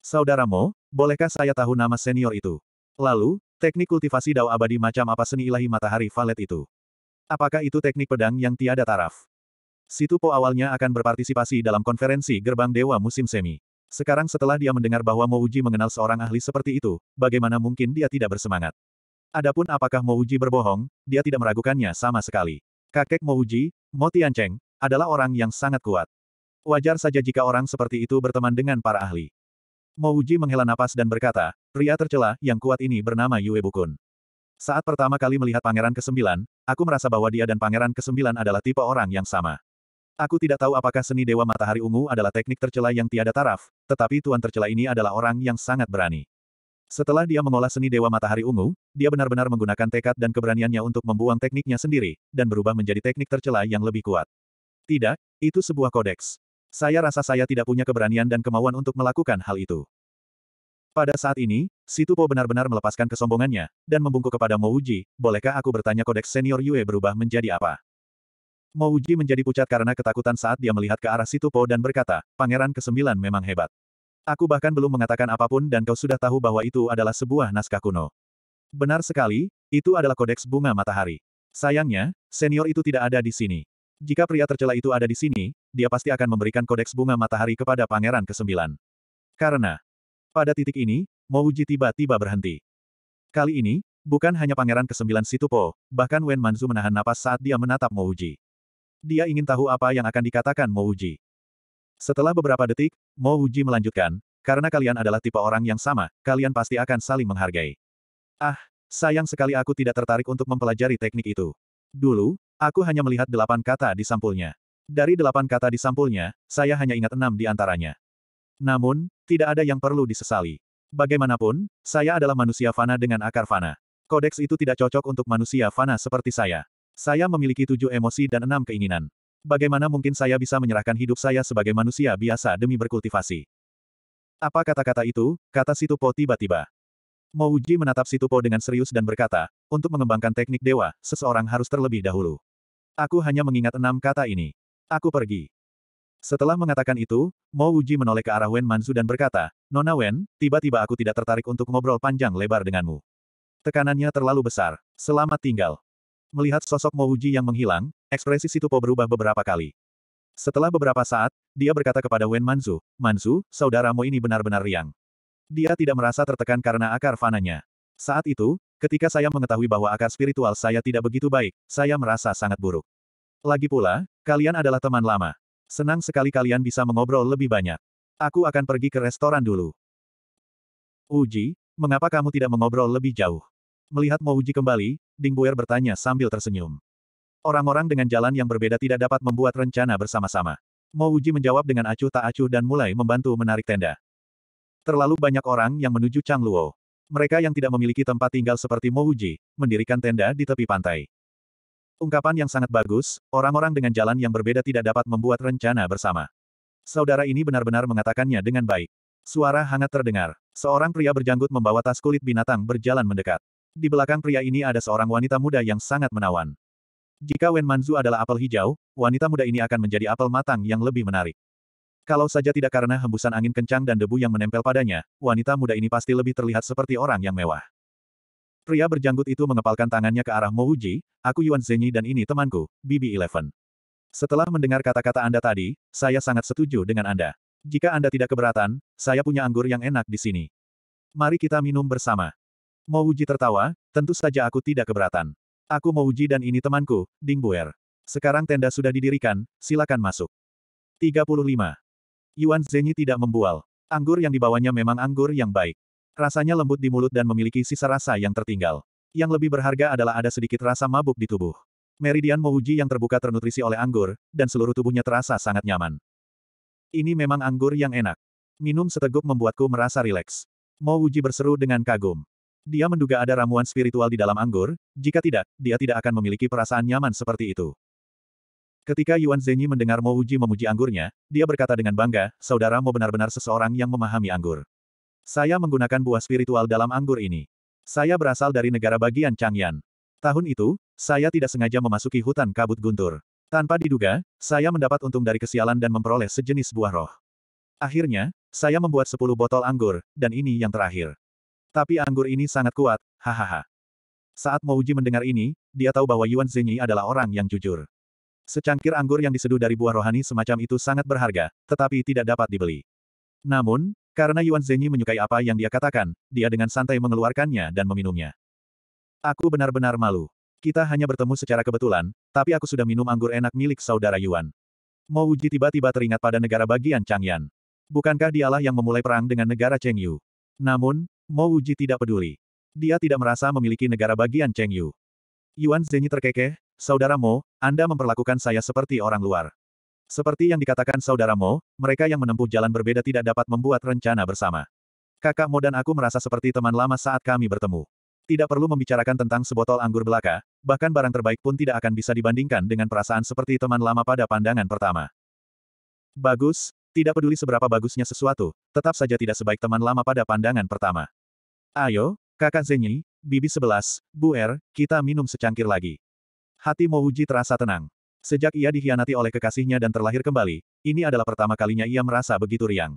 Saudaramu, bolehkah saya tahu nama senior itu? Lalu, teknik kultivasi dao abadi macam apa seni ilahi matahari valet itu? Apakah itu teknik pedang yang tiada taraf? Situ Po awalnya akan berpartisipasi dalam konferensi gerbang dewa musim semi. Sekarang setelah dia mendengar bahwa Mouji mengenal seorang ahli seperti itu, bagaimana mungkin dia tidak bersemangat? Adapun apakah Mouji berbohong, dia tidak meragukannya sama sekali. Kakek Mouji, Mo Cheng, adalah orang yang sangat kuat. Wajar saja jika orang seperti itu berteman dengan para ahli. Mo Uji menghela napas dan berkata, pria tercela yang kuat ini bernama Yue Bukun. Saat pertama kali melihat Pangeran ke-9, aku merasa bahwa dia dan Pangeran ke-9 adalah tipe orang yang sama. Aku tidak tahu apakah seni Dewa Matahari Ungu adalah teknik tercela yang tiada taraf, tetapi Tuan tercela ini adalah orang yang sangat berani. Setelah dia mengolah seni Dewa Matahari Ungu, dia benar-benar menggunakan tekad dan keberaniannya untuk membuang tekniknya sendiri, dan berubah menjadi teknik tercela yang lebih kuat. Tidak, itu sebuah kodeks. Saya rasa saya tidak punya keberanian dan kemauan untuk melakukan hal itu. Pada saat ini, Situpo benar-benar melepaskan kesombongannya, dan membungkuk kepada Mouji, bolehkah aku bertanya kodeks senior Yue berubah menjadi apa? Mouji menjadi pucat karena ketakutan saat dia melihat ke arah Situpo dan berkata, Pangeran ke-9 memang hebat. Aku bahkan belum mengatakan apapun dan kau sudah tahu bahwa itu adalah sebuah naskah kuno. Benar sekali, itu adalah kodeks bunga matahari. Sayangnya, senior itu tidak ada di sini. Jika pria tercela itu ada di sini, dia pasti akan memberikan kodeks bunga matahari kepada pangeran kesembilan. Karena, pada titik ini, Mouji tiba-tiba berhenti. Kali ini, bukan hanya pangeran kesembilan Situpo, bahkan Wen Manzu menahan napas saat dia menatap Mouji. Dia ingin tahu apa yang akan dikatakan Mouji. Setelah beberapa detik, Mouji melanjutkan, karena kalian adalah tipe orang yang sama, kalian pasti akan saling menghargai. Ah, sayang sekali aku tidak tertarik untuk mempelajari teknik itu. Dulu, Aku hanya melihat delapan kata di sampulnya. Dari delapan kata di sampulnya, saya hanya ingat enam di antaranya. Namun, tidak ada yang perlu disesali. Bagaimanapun, saya adalah manusia fana dengan akar fana. Kodeks itu tidak cocok untuk manusia fana seperti saya. Saya memiliki tujuh emosi dan enam keinginan. Bagaimana mungkin saya bisa menyerahkan hidup saya sebagai manusia biasa demi berkultivasi? Apa kata-kata itu? Kata Situpo tiba-tiba. Mo Uji menatap Situpo dengan serius dan berkata, untuk mengembangkan teknik dewa, seseorang harus terlebih dahulu. Aku hanya mengingat enam kata ini. Aku pergi. Setelah mengatakan itu, Mo Uji menoleh ke arah Wen Mansu dan berkata, Nona Wen, tiba-tiba aku tidak tertarik untuk ngobrol panjang lebar denganmu. Tekanannya terlalu besar. Selamat tinggal. Melihat sosok Mo Uji yang menghilang, ekspresi Situpo berubah beberapa kali. Setelah beberapa saat, dia berkata kepada Wen Mansu, Mansu, saudaramu ini benar-benar riang. Dia tidak merasa tertekan karena akar fananya. Saat itu, ketika saya mengetahui bahwa akar spiritual saya tidak begitu baik, saya merasa sangat buruk. Lagi pula, kalian adalah teman lama. Senang sekali kalian bisa mengobrol lebih banyak. Aku akan pergi ke restoran dulu. Uji, mengapa kamu tidak mengobrol lebih jauh? Melihat Uji kembali, Ding Buer bertanya sambil tersenyum. Orang-orang dengan jalan yang berbeda tidak dapat membuat rencana bersama-sama. Uji menjawab dengan acuh tak acuh dan mulai membantu menarik tenda. Terlalu banyak orang yang menuju Changluo. Mereka yang tidak memiliki tempat tinggal seperti Mouji, mendirikan tenda di tepi pantai. Ungkapan yang sangat bagus, orang-orang dengan jalan yang berbeda tidak dapat membuat rencana bersama. Saudara ini benar-benar mengatakannya dengan baik. Suara hangat terdengar. Seorang pria berjanggut membawa tas kulit binatang berjalan mendekat. Di belakang pria ini ada seorang wanita muda yang sangat menawan. Jika Wen Manzu adalah apel hijau, wanita muda ini akan menjadi apel matang yang lebih menarik. Kalau saja tidak karena hembusan angin kencang dan debu yang menempel padanya, wanita muda ini pasti lebih terlihat seperti orang yang mewah. Pria berjanggut itu mengepalkan tangannya ke arah Mouji, aku Yuan Zenyi dan ini temanku, BB-11. Setelah mendengar kata-kata Anda tadi, saya sangat setuju dengan Anda. Jika Anda tidak keberatan, saya punya anggur yang enak di sini. Mari kita minum bersama. Mouji tertawa, tentu saja aku tidak keberatan. Aku Mouji dan ini temanku, Ding Bu'er. Sekarang tenda sudah didirikan, silakan masuk. 35. Yuan Zhenyi tidak membual. Anggur yang dibawanya memang anggur yang baik. Rasanya lembut di mulut dan memiliki sisa rasa yang tertinggal. Yang lebih berharga adalah ada sedikit rasa mabuk di tubuh. Meridian Mouji yang terbuka ternutrisi oleh anggur, dan seluruh tubuhnya terasa sangat nyaman. Ini memang anggur yang enak. Minum seteguk membuatku merasa rileks. Mouji berseru dengan kagum. Dia menduga ada ramuan spiritual di dalam anggur, jika tidak, dia tidak akan memiliki perasaan nyaman seperti itu. Ketika Yuan Zhenyi mendengar Mo Uji memuji anggurnya, dia berkata dengan bangga, saudara Mo benar-benar seseorang yang memahami anggur. Saya menggunakan buah spiritual dalam anggur ini. Saya berasal dari negara bagian Changyan. Tahun itu, saya tidak sengaja memasuki hutan kabut guntur. Tanpa diduga, saya mendapat untung dari kesialan dan memperoleh sejenis buah roh. Akhirnya, saya membuat 10 botol anggur, dan ini yang terakhir. Tapi anggur ini sangat kuat, hahaha. Saat Mouji mendengar ini, dia tahu bahwa Yuan Zhenyi adalah orang yang jujur. Secangkir anggur yang diseduh dari buah rohani semacam itu sangat berharga, tetapi tidak dapat dibeli. Namun, karena Yuan Zhenyi menyukai apa yang dia katakan, dia dengan santai mengeluarkannya dan meminumnya. Aku benar-benar malu. Kita hanya bertemu secara kebetulan, tapi aku sudah minum anggur enak milik saudara Yuan. Mo Wuji tiba-tiba teringat pada negara bagian Changyan. Bukankah dialah yang memulai perang dengan negara Chengyu? Namun, Mo Wuji tidak peduli. Dia tidak merasa memiliki negara bagian Chengyu. Yuan Zhenyi terkekeh, Saudaramu, Anda memperlakukan saya seperti orang luar. Seperti yang dikatakan saudaramu, mereka yang menempuh jalan berbeda tidak dapat membuat rencana bersama. Kakakmu dan aku merasa seperti teman lama saat kami bertemu. Tidak perlu membicarakan tentang sebotol anggur belaka, bahkan barang terbaik pun tidak akan bisa dibandingkan dengan perasaan seperti teman lama pada pandangan pertama. Bagus, tidak peduli seberapa bagusnya sesuatu, tetap saja tidak sebaik teman lama pada pandangan pertama. Ayo, kakak Zenyi, Bibi sebelas, Bu Er, kita minum secangkir lagi. Hati Mo Uji terasa tenang. Sejak ia dikhianati oleh kekasihnya dan terlahir kembali, ini adalah pertama kalinya ia merasa begitu riang.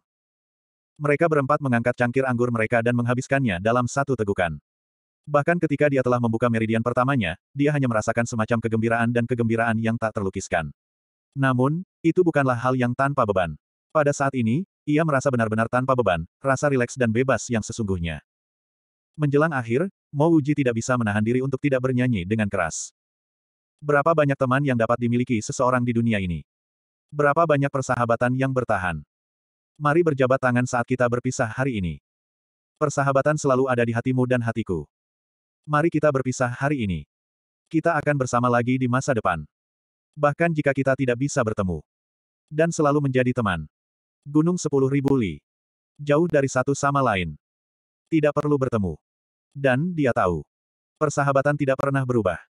Mereka berempat mengangkat cangkir anggur mereka dan menghabiskannya dalam satu tegukan. Bahkan ketika dia telah membuka meridian pertamanya, dia hanya merasakan semacam kegembiraan dan kegembiraan yang tak terlukiskan. Namun, itu bukanlah hal yang tanpa beban. Pada saat ini, ia merasa benar-benar tanpa beban, rasa rileks dan bebas yang sesungguhnya. Menjelang akhir, Mo Uji tidak bisa menahan diri untuk tidak bernyanyi dengan keras. Berapa banyak teman yang dapat dimiliki seseorang di dunia ini? Berapa banyak persahabatan yang bertahan? Mari berjabat tangan saat kita berpisah hari ini. Persahabatan selalu ada di hatimu dan hatiku. Mari kita berpisah hari ini. Kita akan bersama lagi di masa depan. Bahkan jika kita tidak bisa bertemu. Dan selalu menjadi teman. Gunung 10.000 li. Jauh dari satu sama lain. Tidak perlu bertemu. Dan dia tahu. Persahabatan tidak pernah berubah.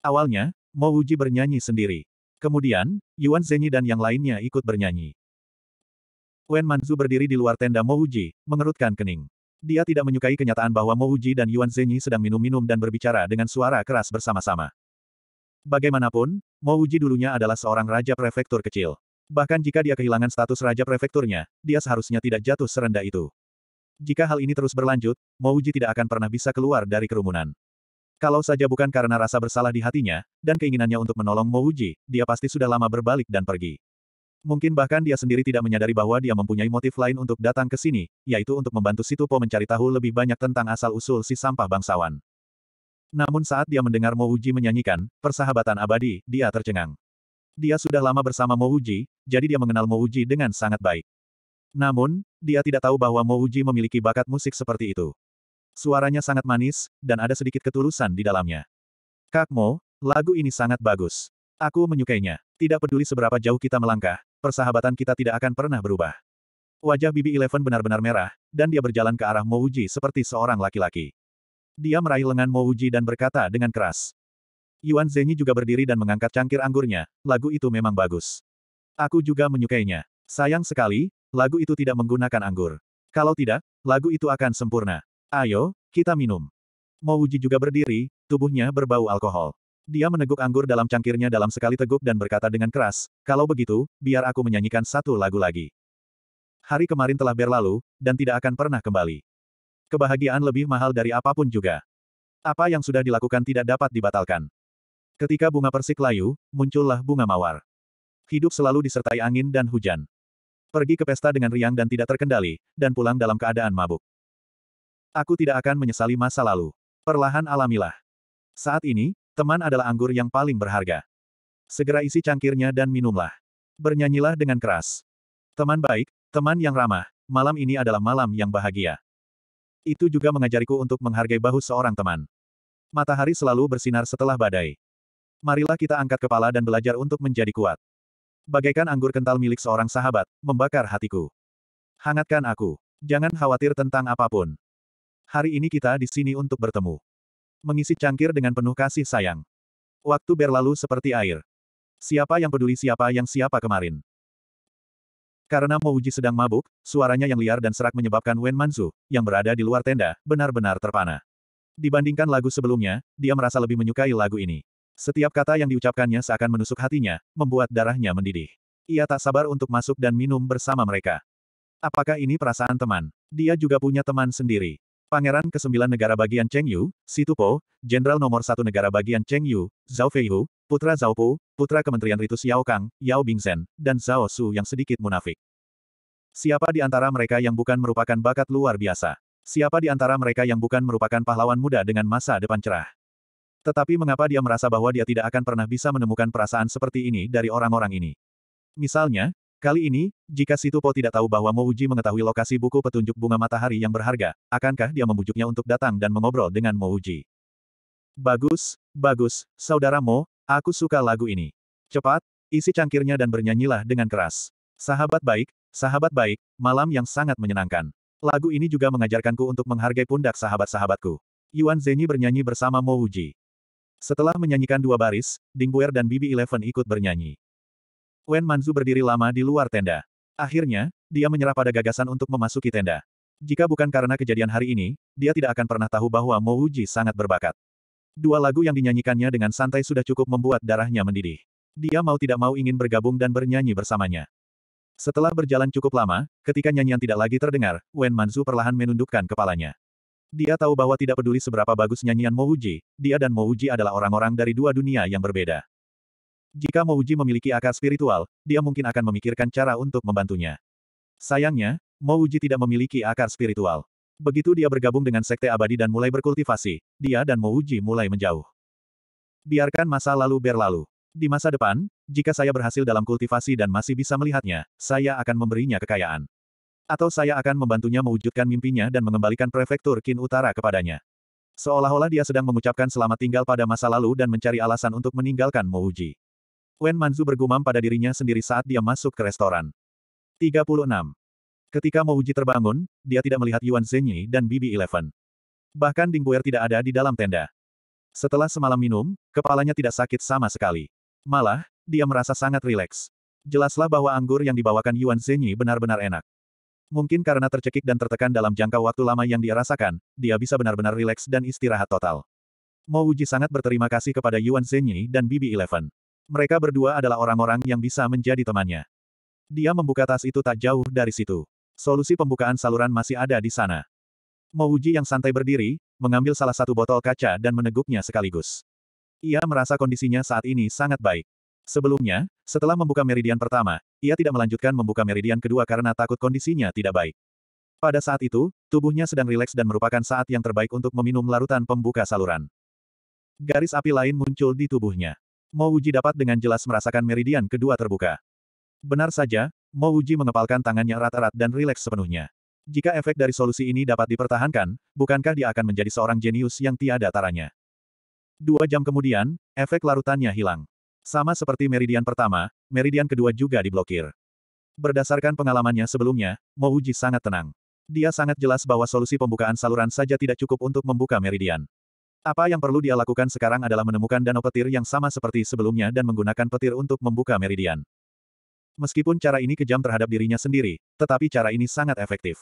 Awalnya, Mo Wuji bernyanyi sendiri. Kemudian, Yuan Zhenyi dan yang lainnya ikut bernyanyi. Wen Manzu berdiri di luar tenda Mo Wuji, mengerutkan kening. Dia tidak menyukai kenyataan bahwa Mo Wuji dan Yuan Zhenyi sedang minum-minum dan berbicara dengan suara keras bersama-sama. Bagaimanapun, Mo Wuji dulunya adalah seorang raja prefektur kecil. Bahkan jika dia kehilangan status raja prefekturnya, dia seharusnya tidak jatuh serendah itu. Jika hal ini terus berlanjut, Mouji tidak akan pernah bisa keluar dari kerumunan. Kalau saja bukan karena rasa bersalah di hatinya, dan keinginannya untuk menolong Mouji, dia pasti sudah lama berbalik dan pergi. Mungkin bahkan dia sendiri tidak menyadari bahwa dia mempunyai motif lain untuk datang ke sini, yaitu untuk membantu Situpo mencari tahu lebih banyak tentang asal-usul si sampah bangsawan. Namun saat dia mendengar Mouji menyanyikan, persahabatan abadi, dia tercengang. Dia sudah lama bersama Mouji, jadi dia mengenal Mouji dengan sangat baik. Namun, dia tidak tahu bahwa Mouji memiliki bakat musik seperti itu. Suaranya sangat manis, dan ada sedikit ketulusan di dalamnya. Kak Mo, lagu ini sangat bagus. Aku menyukainya. Tidak peduli seberapa jauh kita melangkah, persahabatan kita tidak akan pernah berubah. Wajah Bibi Eleven benar-benar merah, dan dia berjalan ke arah Mouji seperti seorang laki-laki. Dia meraih lengan Mouji dan berkata dengan keras. Yuan Zenyi juga berdiri dan mengangkat cangkir anggurnya, lagu itu memang bagus. Aku juga menyukainya. Sayang sekali, lagu itu tidak menggunakan anggur. Kalau tidak, lagu itu akan sempurna. Ayo, kita minum. Mouji juga berdiri, tubuhnya berbau alkohol. Dia meneguk anggur dalam cangkirnya dalam sekali teguk dan berkata dengan keras, kalau begitu, biar aku menyanyikan satu lagu lagi. Hari kemarin telah berlalu, dan tidak akan pernah kembali. Kebahagiaan lebih mahal dari apapun juga. Apa yang sudah dilakukan tidak dapat dibatalkan. Ketika bunga persik layu, muncullah bunga mawar. Hidup selalu disertai angin dan hujan. Pergi ke pesta dengan riang dan tidak terkendali, dan pulang dalam keadaan mabuk. Aku tidak akan menyesali masa lalu. Perlahan alamilah. Saat ini, teman adalah anggur yang paling berharga. Segera isi cangkirnya dan minumlah. Bernyanyilah dengan keras. Teman baik, teman yang ramah, malam ini adalah malam yang bahagia. Itu juga mengajariku untuk menghargai bahu seorang teman. Matahari selalu bersinar setelah badai. Marilah kita angkat kepala dan belajar untuk menjadi kuat. Bagaikan anggur kental milik seorang sahabat, membakar hatiku. Hangatkan aku. Jangan khawatir tentang apapun. Hari ini kita di sini untuk bertemu. Mengisi cangkir dengan penuh kasih sayang. Waktu berlalu seperti air. Siapa yang peduli siapa yang siapa kemarin? Karena Mo Uji sedang mabuk, suaranya yang liar dan serak menyebabkan Wen Manzu, yang berada di luar tenda, benar-benar terpana. Dibandingkan lagu sebelumnya, dia merasa lebih menyukai lagu ini. Setiap kata yang diucapkannya seakan menusuk hatinya, membuat darahnya mendidih. Ia tak sabar untuk masuk dan minum bersama mereka. Apakah ini perasaan teman? Dia juga punya teman sendiri. Pangeran ke-9 negara bagian Cheng Yu, Situ Po, Jenderal nomor 1 negara bagian Cheng Yu, Zhao Feihu, Putra Zhao Pu, Putra Kementerian Ritus Yao Kang, Yao Bingzhen, dan Zhao Su yang sedikit munafik. Siapa di antara mereka yang bukan merupakan bakat luar biasa? Siapa di antara mereka yang bukan merupakan pahlawan muda dengan masa depan cerah? Tetapi mengapa dia merasa bahwa dia tidak akan pernah bisa menemukan perasaan seperti ini dari orang-orang ini? Misalnya, Kali ini, jika Situ Po tidak tahu bahwa Mo Uji mengetahui lokasi buku petunjuk bunga matahari yang berharga, akankah dia membujuknya untuk datang dan mengobrol dengan Mo Uji? Bagus, bagus, saudara Mo, aku suka lagu ini. Cepat, isi cangkirnya dan bernyanyilah dengan keras. Sahabat baik, sahabat baik, malam yang sangat menyenangkan. Lagu ini juga mengajarkanku untuk menghargai pundak sahabat-sahabatku. Yuan Zenyi bernyanyi bersama Mo Uji. Setelah menyanyikan dua baris, Ding Buer dan Bibi Eleven ikut bernyanyi. Wen Manzu berdiri lama di luar tenda. Akhirnya, dia menyerah pada gagasan untuk memasuki tenda. Jika bukan karena kejadian hari ini, dia tidak akan pernah tahu bahwa Mo Wuji sangat berbakat. Dua lagu yang dinyanyikannya dengan santai sudah cukup membuat darahnya mendidih. Dia mau tidak mau ingin bergabung dan bernyanyi bersamanya. Setelah berjalan cukup lama, ketika nyanyian tidak lagi terdengar, Wen Manzu perlahan menundukkan kepalanya. Dia tahu bahwa tidak peduli seberapa bagus nyanyian Mo Wuji, dia dan Mo Wuji adalah orang-orang dari dua dunia yang berbeda. Jika Mouji memiliki akar spiritual, dia mungkin akan memikirkan cara untuk membantunya. Sayangnya, Mouji tidak memiliki akar spiritual. Begitu dia bergabung dengan Sekte Abadi dan mulai berkultivasi, dia dan Mouji mulai menjauh. Biarkan masa lalu berlalu. Di masa depan, jika saya berhasil dalam kultivasi dan masih bisa melihatnya, saya akan memberinya kekayaan. Atau saya akan membantunya mewujudkan mimpinya dan mengembalikan prefektur Kin Utara kepadanya. Seolah-olah dia sedang mengucapkan selamat tinggal pada masa lalu dan mencari alasan untuk meninggalkan Mouji. Wen Manzu bergumam pada dirinya sendiri saat dia masuk ke restoran. 36. Ketika Mouji terbangun, dia tidak melihat Yuan Zhenyi dan Bibi Eleven. Bahkan Ding Buer tidak ada di dalam tenda. Setelah semalam minum, kepalanya tidak sakit sama sekali. Malah, dia merasa sangat rileks. Jelaslah bahwa anggur yang dibawakan Yuan Zhenyi benar-benar enak. Mungkin karena tercekik dan tertekan dalam jangka waktu lama yang dia rasakan, dia bisa benar-benar rileks dan istirahat total. Mo Uji sangat berterima kasih kepada Yuan Zhenyi dan Bibi Eleven. Mereka berdua adalah orang-orang yang bisa menjadi temannya. Dia membuka tas itu tak jauh dari situ. Solusi pembukaan saluran masih ada di sana. Mouji yang santai berdiri, mengambil salah satu botol kaca dan meneguknya sekaligus. Ia merasa kondisinya saat ini sangat baik. Sebelumnya, setelah membuka meridian pertama, ia tidak melanjutkan membuka meridian kedua karena takut kondisinya tidak baik. Pada saat itu, tubuhnya sedang rileks dan merupakan saat yang terbaik untuk meminum larutan pembuka saluran. Garis api lain muncul di tubuhnya. Mo Wuji dapat dengan jelas merasakan meridian kedua terbuka. Benar saja, Mo Wuji mengepalkan tangannya rata erat dan rileks sepenuhnya. Jika efek dari solusi ini dapat dipertahankan, bukankah dia akan menjadi seorang jenius yang tiada taranya? Dua jam kemudian, efek larutannya hilang. Sama seperti meridian pertama, meridian kedua juga diblokir. Berdasarkan pengalamannya sebelumnya, Mo Wuji sangat tenang. Dia sangat jelas bahwa solusi pembukaan saluran saja tidak cukup untuk membuka meridian. Apa yang perlu dia lakukan sekarang adalah menemukan danau petir yang sama seperti sebelumnya dan menggunakan petir untuk membuka meridian. Meskipun cara ini kejam terhadap dirinya sendiri, tetapi cara ini sangat efektif.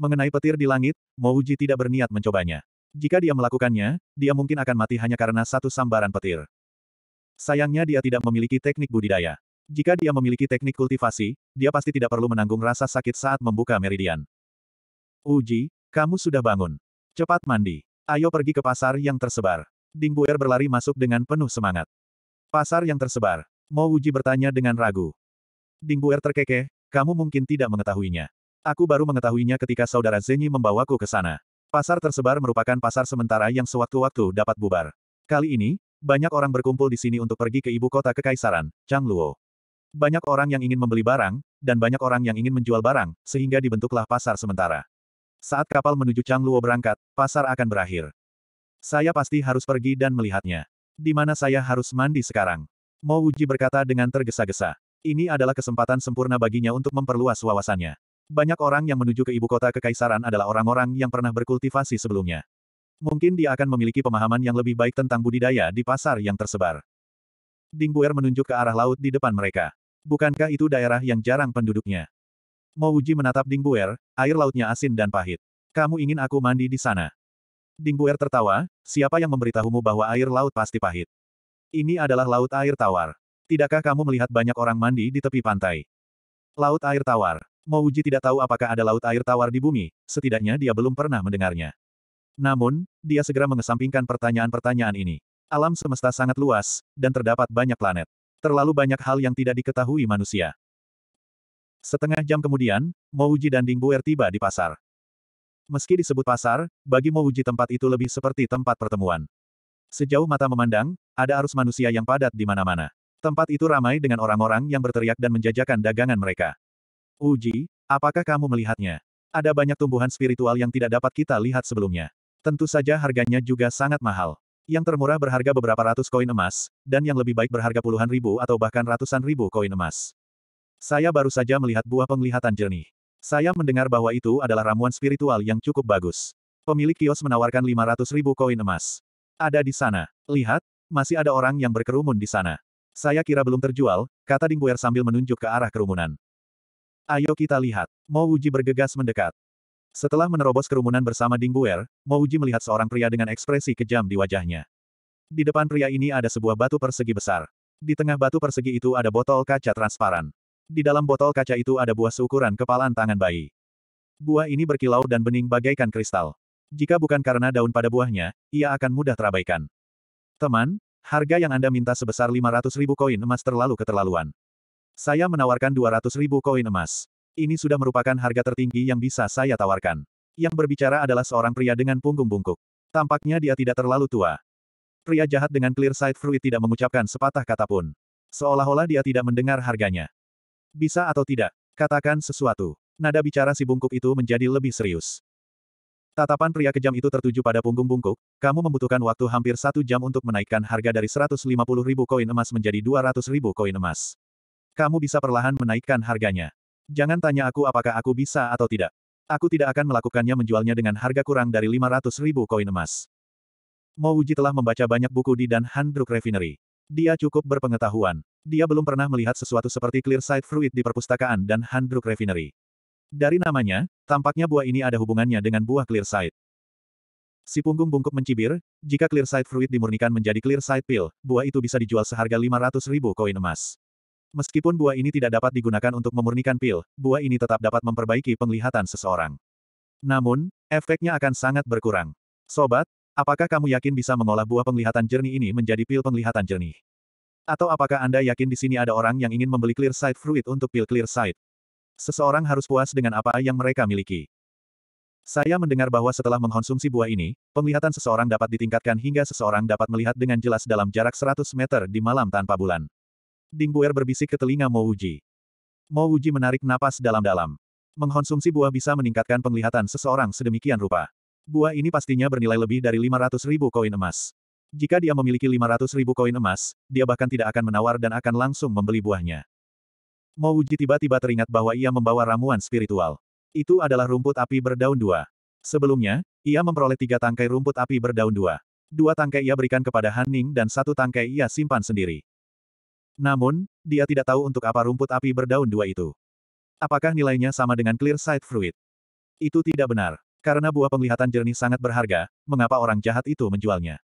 Mengenai petir di langit, Mouji tidak berniat mencobanya. Jika dia melakukannya, dia mungkin akan mati hanya karena satu sambaran petir. Sayangnya dia tidak memiliki teknik budidaya. Jika dia memiliki teknik kultivasi, dia pasti tidak perlu menanggung rasa sakit saat membuka meridian. Uji, kamu sudah bangun. Cepat mandi. Ayo pergi ke pasar yang tersebar. Ding Buer berlari masuk dengan penuh semangat. Pasar yang tersebar. Mo Wuji bertanya dengan ragu. Ding Buer terkekeh, kamu mungkin tidak mengetahuinya. Aku baru mengetahuinya ketika saudara Zenyi membawaku ke sana. Pasar tersebar merupakan pasar sementara yang sewaktu-waktu dapat bubar. Kali ini, banyak orang berkumpul di sini untuk pergi ke ibu kota kekaisaran, Chang Luo. Banyak orang yang ingin membeli barang, dan banyak orang yang ingin menjual barang, sehingga dibentuklah pasar sementara. Saat kapal menuju Changluo berangkat, pasar akan berakhir. Saya pasti harus pergi dan melihatnya. Di mana saya harus mandi sekarang? Mo Wuji berkata dengan tergesa-gesa. Ini adalah kesempatan sempurna baginya untuk memperluas wawasannya. Banyak orang yang menuju ke ibu kota kekaisaran adalah orang-orang yang pernah berkultivasi sebelumnya. Mungkin dia akan memiliki pemahaman yang lebih baik tentang budidaya di pasar yang tersebar. Ding Bu'er menunjuk ke arah laut di depan mereka. Bukankah itu daerah yang jarang penduduknya? Mo Uji menatap Dingbuer, air lautnya asin dan pahit. Kamu ingin aku mandi di sana? Dingbuer tertawa, siapa yang memberitahumu bahwa air laut pasti pahit? Ini adalah laut air tawar. Tidakkah kamu melihat banyak orang mandi di tepi pantai? Laut air tawar. Mo Uji tidak tahu apakah ada laut air tawar di bumi, setidaknya dia belum pernah mendengarnya. Namun, dia segera mengesampingkan pertanyaan-pertanyaan ini. Alam semesta sangat luas, dan terdapat banyak planet. Terlalu banyak hal yang tidak diketahui manusia. Setengah jam kemudian, Mouji dan Ding Bu'er tiba di pasar. Meski disebut pasar, bagi Mouji tempat itu lebih seperti tempat pertemuan. Sejauh mata memandang, ada arus manusia yang padat di mana-mana. Tempat itu ramai dengan orang-orang yang berteriak dan menjajakan dagangan mereka. Uji, apakah kamu melihatnya? Ada banyak tumbuhan spiritual yang tidak dapat kita lihat sebelumnya. Tentu saja harganya juga sangat mahal. Yang termurah berharga beberapa ratus koin emas, dan yang lebih baik berharga puluhan ribu atau bahkan ratusan ribu koin emas. Saya baru saja melihat buah penglihatan jernih. Saya mendengar bahwa itu adalah ramuan spiritual yang cukup bagus. Pemilik kios menawarkan 500 ribu koin emas. Ada di sana. Lihat, masih ada orang yang berkerumun di sana. Saya kira belum terjual, kata Ding Bu'er sambil menunjuk ke arah kerumunan. Ayo kita lihat. Mo Uji bergegas mendekat. Setelah menerobos kerumunan bersama Ding Bu'er, Mo Uji melihat seorang pria dengan ekspresi kejam di wajahnya. Di depan pria ini ada sebuah batu persegi besar. Di tengah batu persegi itu ada botol kaca transparan. Di dalam botol kaca itu ada buah seukuran kepalan tangan bayi. Buah ini berkilau dan bening bagaikan kristal. Jika bukan karena daun pada buahnya, ia akan mudah terabaikan. Teman, harga yang Anda minta sebesar 500 ribu koin emas terlalu keterlaluan. Saya menawarkan 200 ribu koin emas. Ini sudah merupakan harga tertinggi yang bisa saya tawarkan. Yang berbicara adalah seorang pria dengan punggung bungkuk. Tampaknya dia tidak terlalu tua. Pria jahat dengan clear Sight fruit tidak mengucapkan sepatah kata pun. Seolah-olah dia tidak mendengar harganya. Bisa atau tidak, katakan sesuatu. Nada bicara si bungkuk itu menjadi lebih serius. Tatapan pria kejam itu tertuju pada punggung bungkuk, kamu membutuhkan waktu hampir satu jam untuk menaikkan harga dari 150 ribu koin emas menjadi 200 ribu koin emas. Kamu bisa perlahan menaikkan harganya. Jangan tanya aku apakah aku bisa atau tidak. Aku tidak akan melakukannya menjualnya dengan harga kurang dari 500 ribu koin emas. Mo Uji telah membaca banyak buku di Dan Handruk Refinery. Dia cukup berpengetahuan. Dia belum pernah melihat sesuatu seperti clear sight fruit di perpustakaan dan Handruk Refinery. Dari namanya, tampaknya buah ini ada hubungannya dengan buah clear sight. Si punggung bungkuk mencibir, jika clear sight fruit dimurnikan menjadi clear sight pill, buah itu bisa dijual seharga 500 ribu koin emas. Meskipun buah ini tidak dapat digunakan untuk memurnikan pil, buah ini tetap dapat memperbaiki penglihatan seseorang. Namun, efeknya akan sangat berkurang. Sobat, Apakah kamu yakin bisa mengolah buah penglihatan jernih ini menjadi pil penglihatan jernih? Atau apakah Anda yakin di sini ada orang yang ingin membeli clear sight fruit untuk pil clear sight? Seseorang harus puas dengan apa yang mereka miliki. Saya mendengar bahwa setelah mengkonsumsi buah ini, penglihatan seseorang dapat ditingkatkan hingga seseorang dapat melihat dengan jelas dalam jarak 100 meter di malam tanpa bulan. Ding Bu'er berbisik ke telinga Mo Mo Wuji menarik napas dalam-dalam. Mengkonsumsi buah bisa meningkatkan penglihatan seseorang sedemikian rupa. Buah ini pastinya bernilai lebih dari 500 ribu koin emas. Jika dia memiliki 500 ribu koin emas, dia bahkan tidak akan menawar dan akan langsung membeli buahnya. Mouji tiba-tiba teringat bahwa ia membawa ramuan spiritual. Itu adalah rumput api berdaun dua. Sebelumnya, ia memperoleh tiga tangkai rumput api berdaun dua. Dua tangkai ia berikan kepada Han Ning dan satu tangkai ia simpan sendiri. Namun, dia tidak tahu untuk apa rumput api berdaun dua itu. Apakah nilainya sama dengan clear side fruit? Itu tidak benar. Karena buah penglihatan jernih sangat berharga, mengapa orang jahat itu menjualnya?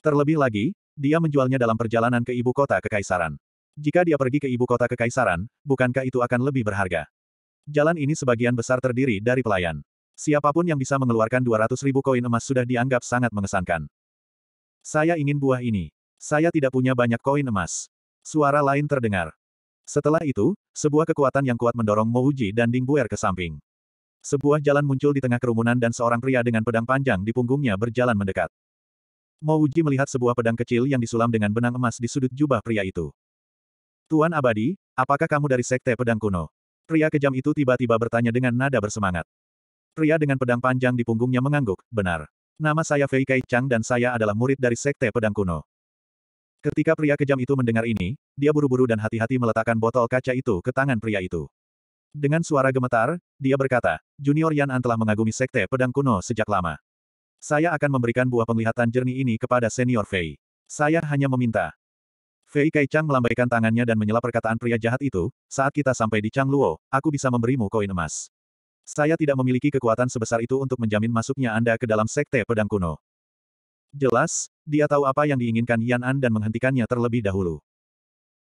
Terlebih lagi, dia menjualnya dalam perjalanan ke ibu kota kekaisaran. Jika dia pergi ke ibu kota kekaisaran, bukankah itu akan lebih berharga? Jalan ini sebagian besar terdiri dari pelayan. Siapapun yang bisa mengeluarkan 200 ribu koin emas sudah dianggap sangat mengesankan. Saya ingin buah ini. Saya tidak punya banyak koin emas. Suara lain terdengar. Setelah itu, sebuah kekuatan yang kuat mendorong Mouji dan Ding Dingbuer ke samping. Sebuah jalan muncul di tengah kerumunan dan seorang pria dengan pedang panjang di punggungnya berjalan mendekat. Mouji melihat sebuah pedang kecil yang disulam dengan benang emas di sudut jubah pria itu. Tuan Abadi, apakah kamu dari Sekte Pedang Kuno? Pria kejam itu tiba-tiba bertanya dengan nada bersemangat. Pria dengan pedang panjang di punggungnya mengangguk, benar. Nama saya Fei Kai Chang dan saya adalah murid dari Sekte Pedang Kuno. Ketika pria kejam itu mendengar ini, dia buru-buru dan hati-hati meletakkan botol kaca itu ke tangan pria itu. Dengan suara gemetar, dia berkata, Junior Yan'an telah mengagumi sekte pedang kuno sejak lama. Saya akan memberikan buah penglihatan jernih ini kepada senior Fei. Saya hanya meminta. Fei Chang melambaikan tangannya dan menyela perkataan pria jahat itu, saat kita sampai di Changluo, aku bisa memberimu koin emas. Saya tidak memiliki kekuatan sebesar itu untuk menjamin masuknya Anda ke dalam sekte pedang kuno. Jelas, dia tahu apa yang diinginkan Yan An dan menghentikannya terlebih dahulu.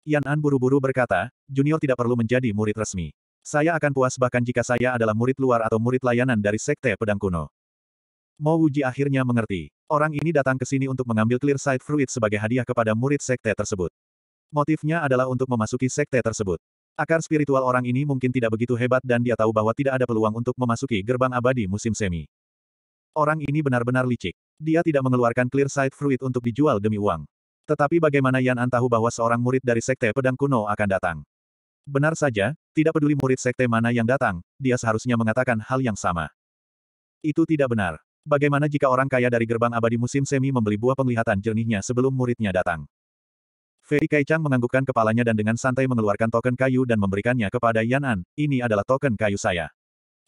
Yan An buru-buru berkata, Junior tidak perlu menjadi murid resmi. Saya akan puas bahkan jika saya adalah murid luar atau murid layanan dari Sekte Pedang Kuno. Mo Wuji akhirnya mengerti. Orang ini datang ke sini untuk mengambil Clear side Fruit sebagai hadiah kepada murid sekte tersebut. Motifnya adalah untuk memasuki sekte tersebut. Akar spiritual orang ini mungkin tidak begitu hebat dan dia tahu bahwa tidak ada peluang untuk memasuki gerbang abadi musim semi. Orang ini benar-benar licik. Dia tidak mengeluarkan Clear side Fruit untuk dijual demi uang. Tetapi bagaimana Yan An tahu bahwa seorang murid dari sekte pedang kuno akan datang? Benar saja, tidak peduli murid sekte mana yang datang, dia seharusnya mengatakan hal yang sama. Itu tidak benar. Bagaimana jika orang kaya dari gerbang abadi musim semi membeli buah penglihatan jernihnya sebelum muridnya datang? Fei Chang menganggukkan kepalanya dan dengan santai mengeluarkan token kayu dan memberikannya kepada Yan An, ini adalah token kayu saya.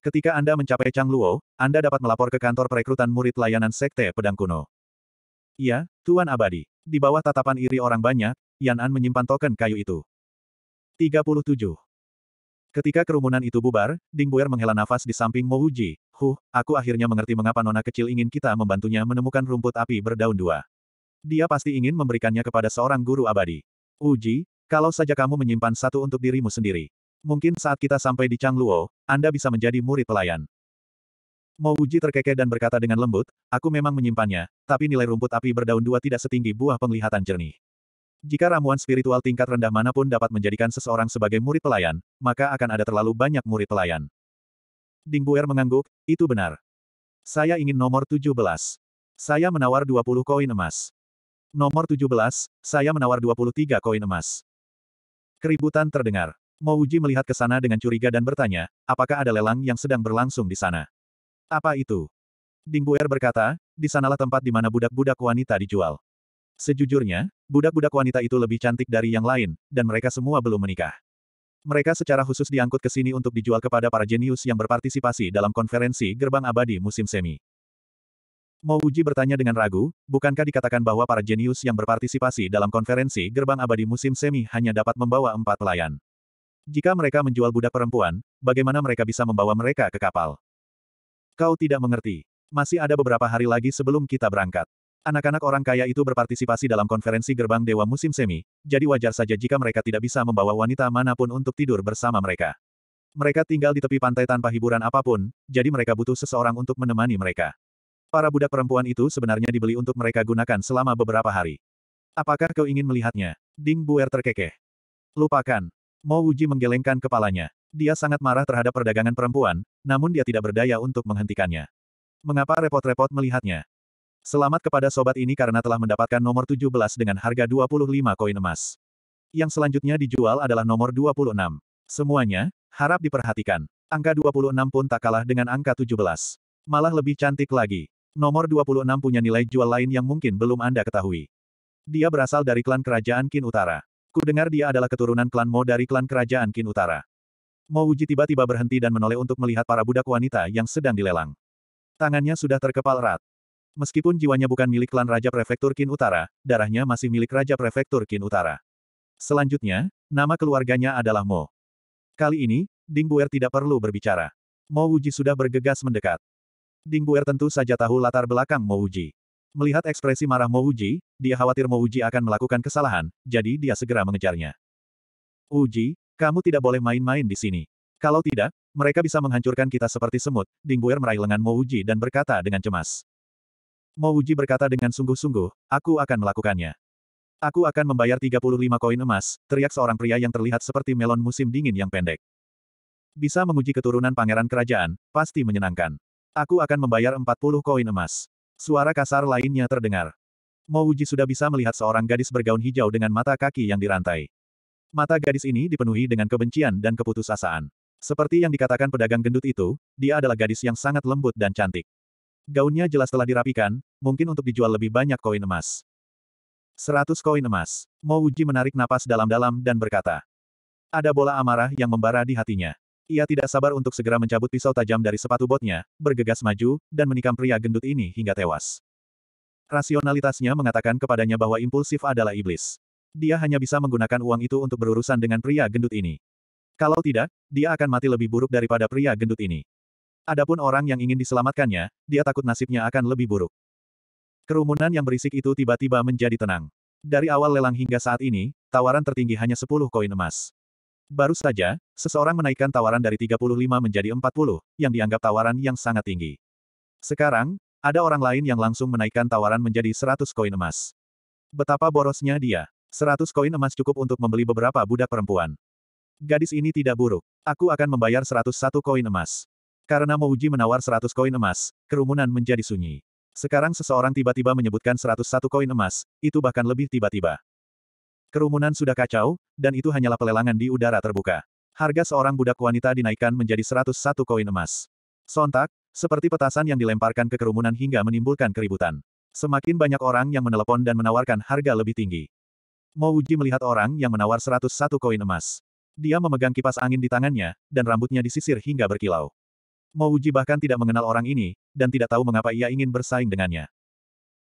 Ketika Anda mencapai Chang Luo, Anda dapat melapor ke kantor perekrutan murid layanan Sekte Pedang Kuno. Iya, Tuan Abadi. Di bawah tatapan iri orang banyak, Yan An menyimpan token kayu itu. 37. Ketika kerumunan itu bubar, Ding Buer menghela nafas di samping Mo Uji. Huh, aku akhirnya mengerti mengapa nona kecil ingin kita membantunya menemukan rumput api berdaun dua. Dia pasti ingin memberikannya kepada seorang guru abadi. Uji, kalau saja kamu menyimpan satu untuk dirimu sendiri. Mungkin saat kita sampai di Changluo, Anda bisa menjadi murid pelayan. Mo Uji terkekeh dan berkata dengan lembut, aku memang menyimpannya, tapi nilai rumput api berdaun dua tidak setinggi buah penglihatan jernih. Jika ramuan spiritual tingkat rendah manapun dapat menjadikan seseorang sebagai murid pelayan, maka akan ada terlalu banyak murid pelayan. Ding Bu'er mengangguk, itu benar. Saya ingin nomor 17. Saya menawar 20 koin emas. Nomor 17, saya menawar 23 koin emas. Keributan terdengar. Mouji melihat ke sana dengan curiga dan bertanya, apakah ada lelang yang sedang berlangsung di sana? Apa itu? Ding Bu'er berkata, di sanalah tempat di mana budak-budak wanita dijual. Sejujurnya, budak-budak wanita itu lebih cantik dari yang lain, dan mereka semua belum menikah. Mereka secara khusus diangkut ke sini untuk dijual kepada para jenius yang berpartisipasi dalam konferensi gerbang abadi musim semi. Mo Uji bertanya dengan ragu, bukankah dikatakan bahwa para jenius yang berpartisipasi dalam konferensi gerbang abadi musim semi hanya dapat membawa empat pelayan? Jika mereka menjual budak perempuan, bagaimana mereka bisa membawa mereka ke kapal? Kau tidak mengerti. Masih ada beberapa hari lagi sebelum kita berangkat. Anak-anak orang kaya itu berpartisipasi dalam konferensi gerbang dewa musim semi, jadi wajar saja jika mereka tidak bisa membawa wanita manapun untuk tidur bersama mereka. Mereka tinggal di tepi pantai tanpa hiburan apapun, jadi mereka butuh seseorang untuk menemani mereka. Para budak perempuan itu sebenarnya dibeli untuk mereka gunakan selama beberapa hari. Apakah kau ingin melihatnya? Ding Buer terkekeh. Lupakan. Mo Wuji menggelengkan kepalanya. Dia sangat marah terhadap perdagangan perempuan, namun dia tidak berdaya untuk menghentikannya. Mengapa repot-repot melihatnya? Selamat kepada sobat ini karena telah mendapatkan nomor 17 dengan harga 25 koin emas. Yang selanjutnya dijual adalah nomor 26. Semuanya, harap diperhatikan. Angka 26 pun tak kalah dengan angka 17. Malah lebih cantik lagi. Nomor 26 punya nilai jual lain yang mungkin belum Anda ketahui. Dia berasal dari klan kerajaan Kin Utara. Kudengar dia adalah keturunan klan Mo dari klan kerajaan Kin Utara. Mo Uji tiba-tiba berhenti dan menoleh untuk melihat para budak wanita yang sedang dilelang. Tangannya sudah terkepal erat. Meskipun jiwanya bukan milik klan Raja Prefektur Kin Utara, darahnya masih milik Raja Prefektur Kin Utara. Selanjutnya, nama keluarganya adalah Mo. Kali ini, Ding Buer tidak perlu berbicara. Mo Wuji sudah bergegas mendekat. Ding Buer tentu saja tahu latar belakang Mo Wuji. Melihat ekspresi marah Mo Wuji, dia khawatir Mo Wuji akan melakukan kesalahan, jadi dia segera mengejarnya. Wuji, kamu tidak boleh main-main di sini. Kalau tidak, mereka bisa menghancurkan kita seperti semut, Ding Buer meraih lengan Mo Wuji dan berkata dengan cemas. Mo berkata dengan sungguh-sungguh, aku akan melakukannya. Aku akan membayar 35 koin emas, teriak seorang pria yang terlihat seperti melon musim dingin yang pendek. Bisa menguji keturunan pangeran kerajaan, pasti menyenangkan. Aku akan membayar 40 koin emas. Suara kasar lainnya terdengar. Mo sudah bisa melihat seorang gadis bergaun hijau dengan mata kaki yang dirantai. Mata gadis ini dipenuhi dengan kebencian dan keputusasaan. Seperti yang dikatakan pedagang gendut itu, dia adalah gadis yang sangat lembut dan cantik. Gaunnya jelas telah dirapikan, mungkin untuk dijual lebih banyak koin emas. Seratus koin emas. Mo Uji menarik napas dalam-dalam dan berkata. Ada bola amarah yang membara di hatinya. Ia tidak sabar untuk segera mencabut pisau tajam dari sepatu botnya, bergegas maju, dan menikam pria gendut ini hingga tewas. Rasionalitasnya mengatakan kepadanya bahwa impulsif adalah iblis. Dia hanya bisa menggunakan uang itu untuk berurusan dengan pria gendut ini. Kalau tidak, dia akan mati lebih buruk daripada pria gendut ini. Adapun orang yang ingin diselamatkannya, dia takut nasibnya akan lebih buruk. Kerumunan yang berisik itu tiba-tiba menjadi tenang. Dari awal lelang hingga saat ini, tawaran tertinggi hanya 10 koin emas. Baru saja, seseorang menaikkan tawaran dari 35 menjadi 40, yang dianggap tawaran yang sangat tinggi. Sekarang, ada orang lain yang langsung menaikkan tawaran menjadi 100 koin emas. Betapa borosnya dia. 100 koin emas cukup untuk membeli beberapa budak perempuan. Gadis ini tidak buruk. Aku akan membayar 101 koin emas. Karena Mouji menawar 100 koin emas, kerumunan menjadi sunyi. Sekarang seseorang tiba-tiba menyebutkan 101 koin emas, itu bahkan lebih tiba-tiba. Kerumunan sudah kacau, dan itu hanyalah pelelangan di udara terbuka. Harga seorang budak wanita dinaikkan menjadi 101 koin emas. Sontak, seperti petasan yang dilemparkan ke kerumunan hingga menimbulkan keributan. Semakin banyak orang yang menelepon dan menawarkan harga lebih tinggi. Mouji melihat orang yang menawar 101 koin emas. Dia memegang kipas angin di tangannya, dan rambutnya disisir hingga berkilau. Mo Uji bahkan tidak mengenal orang ini, dan tidak tahu mengapa ia ingin bersaing dengannya.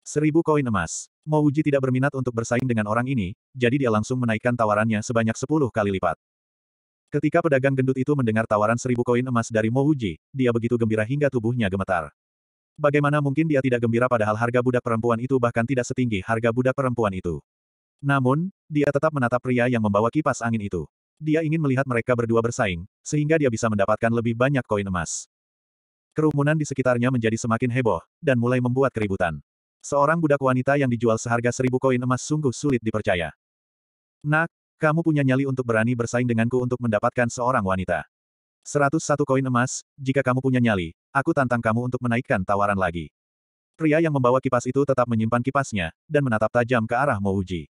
Seribu koin emas. Mo Uji tidak berminat untuk bersaing dengan orang ini, jadi dia langsung menaikkan tawarannya sebanyak sepuluh kali lipat. Ketika pedagang gendut itu mendengar tawaran seribu koin emas dari Mo Uji, dia begitu gembira hingga tubuhnya gemetar. Bagaimana mungkin dia tidak gembira padahal harga budak perempuan itu bahkan tidak setinggi harga budak perempuan itu. Namun, dia tetap menatap pria yang membawa kipas angin itu. Dia ingin melihat mereka berdua bersaing, sehingga dia bisa mendapatkan lebih banyak koin emas. Kerumunan di sekitarnya menjadi semakin heboh, dan mulai membuat keributan. Seorang budak wanita yang dijual seharga seribu koin emas sungguh sulit dipercaya. Nak, kamu punya nyali untuk berani bersaing denganku untuk mendapatkan seorang wanita. 101 koin emas, jika kamu punya nyali, aku tantang kamu untuk menaikkan tawaran lagi. Pria yang membawa kipas itu tetap menyimpan kipasnya, dan menatap tajam ke arah Mouji.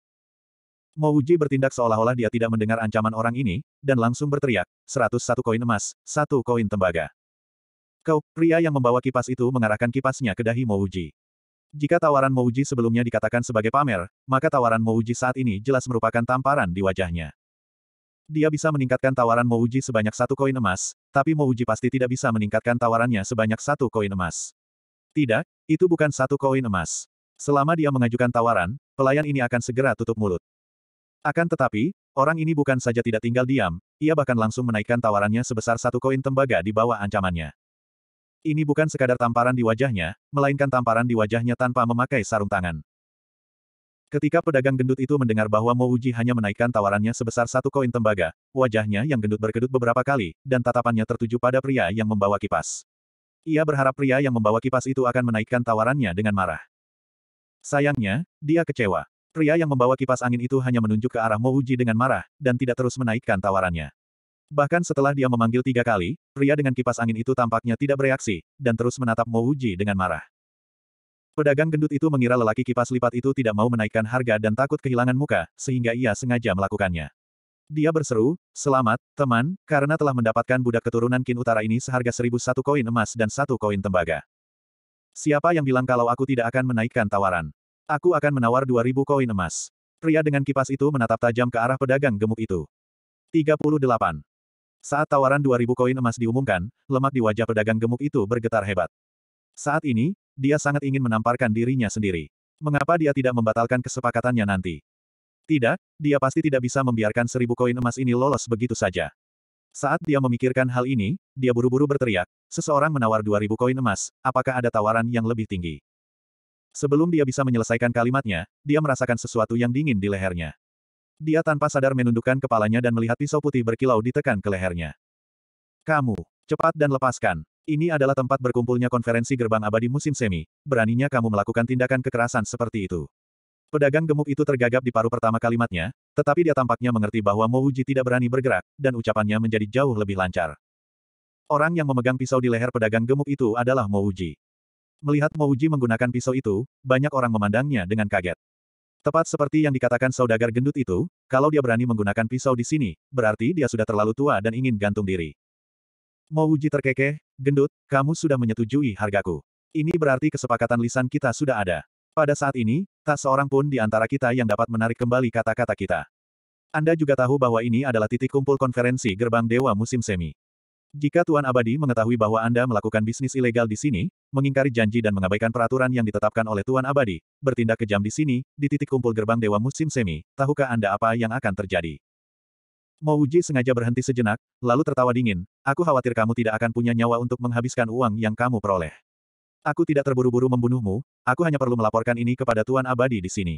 Mo Uji bertindak seolah-olah dia tidak mendengar ancaman orang ini, dan langsung berteriak, 101 koin emas, satu koin tembaga. Kau, pria yang membawa kipas itu mengarahkan kipasnya ke dahi Mo Uji. Jika tawaran Mo Uji sebelumnya dikatakan sebagai pamer, maka tawaran Mo Uji saat ini jelas merupakan tamparan di wajahnya. Dia bisa meningkatkan tawaran Mo Uji sebanyak satu koin emas, tapi Mo Uji pasti tidak bisa meningkatkan tawarannya sebanyak satu koin emas. Tidak, itu bukan satu koin emas. Selama dia mengajukan tawaran, pelayan ini akan segera tutup mulut. Akan tetapi, orang ini bukan saja tidak tinggal diam, ia bahkan langsung menaikkan tawarannya sebesar satu koin tembaga di bawah ancamannya. Ini bukan sekadar tamparan di wajahnya, melainkan tamparan di wajahnya tanpa memakai sarung tangan. Ketika pedagang gendut itu mendengar bahwa Mo Uji hanya menaikkan tawarannya sebesar satu koin tembaga, wajahnya yang gendut berkedut beberapa kali, dan tatapannya tertuju pada pria yang membawa kipas. Ia berharap pria yang membawa kipas itu akan menaikkan tawarannya dengan marah. Sayangnya, dia kecewa. Pria yang membawa kipas angin itu hanya menunjuk ke arah Mouji dengan marah, dan tidak terus menaikkan tawarannya. Bahkan setelah dia memanggil tiga kali, pria dengan kipas angin itu tampaknya tidak bereaksi, dan terus menatap Mouji dengan marah. Pedagang gendut itu mengira lelaki kipas lipat itu tidak mau menaikkan harga dan takut kehilangan muka, sehingga ia sengaja melakukannya. Dia berseru, selamat, teman, karena telah mendapatkan budak keturunan Kin Utara ini seharga seribu satu koin emas dan satu koin tembaga. Siapa yang bilang kalau aku tidak akan menaikkan tawaran? Aku akan menawar 2000 koin emas. Pria dengan kipas itu menatap tajam ke arah pedagang gemuk itu. 38. Saat tawaran 2000 koin emas diumumkan, lemak di wajah pedagang gemuk itu bergetar hebat. Saat ini, dia sangat ingin menamparkan dirinya sendiri. Mengapa dia tidak membatalkan kesepakatannya nanti? Tidak, dia pasti tidak bisa membiarkan seribu koin emas ini lolos begitu saja. Saat dia memikirkan hal ini, dia buru-buru berteriak, seseorang menawar 2000 koin emas, apakah ada tawaran yang lebih tinggi? Sebelum dia bisa menyelesaikan kalimatnya, dia merasakan sesuatu yang dingin di lehernya. Dia tanpa sadar menundukkan kepalanya dan melihat pisau putih berkilau ditekan ke lehernya. Kamu, cepat dan lepaskan. Ini adalah tempat berkumpulnya konferensi gerbang abadi musim semi, beraninya kamu melakukan tindakan kekerasan seperti itu. Pedagang gemuk itu tergagap di paruh pertama kalimatnya, tetapi dia tampaknya mengerti bahwa Mouji tidak berani bergerak, dan ucapannya menjadi jauh lebih lancar. Orang yang memegang pisau di leher pedagang gemuk itu adalah Mouji. Melihat Mouji menggunakan pisau itu, banyak orang memandangnya dengan kaget. Tepat seperti yang dikatakan saudagar gendut itu, kalau dia berani menggunakan pisau di sini, berarti dia sudah terlalu tua dan ingin gantung diri. Mouji terkekeh, gendut, kamu sudah menyetujui hargaku. Ini berarti kesepakatan lisan kita sudah ada. Pada saat ini, tak seorang pun di antara kita yang dapat menarik kembali kata-kata kita. Anda juga tahu bahwa ini adalah titik kumpul konferensi gerbang dewa musim semi. Jika Tuan Abadi mengetahui bahwa Anda melakukan bisnis ilegal di sini, mengingkari janji dan mengabaikan peraturan yang ditetapkan oleh Tuan Abadi, bertindak kejam di sini, di titik kumpul gerbang Dewa Musim Semi, tahukah Anda apa yang akan terjadi? Mouji sengaja berhenti sejenak, lalu tertawa dingin, aku khawatir kamu tidak akan punya nyawa untuk menghabiskan uang yang kamu peroleh. Aku tidak terburu-buru membunuhmu, aku hanya perlu melaporkan ini kepada Tuan Abadi di sini.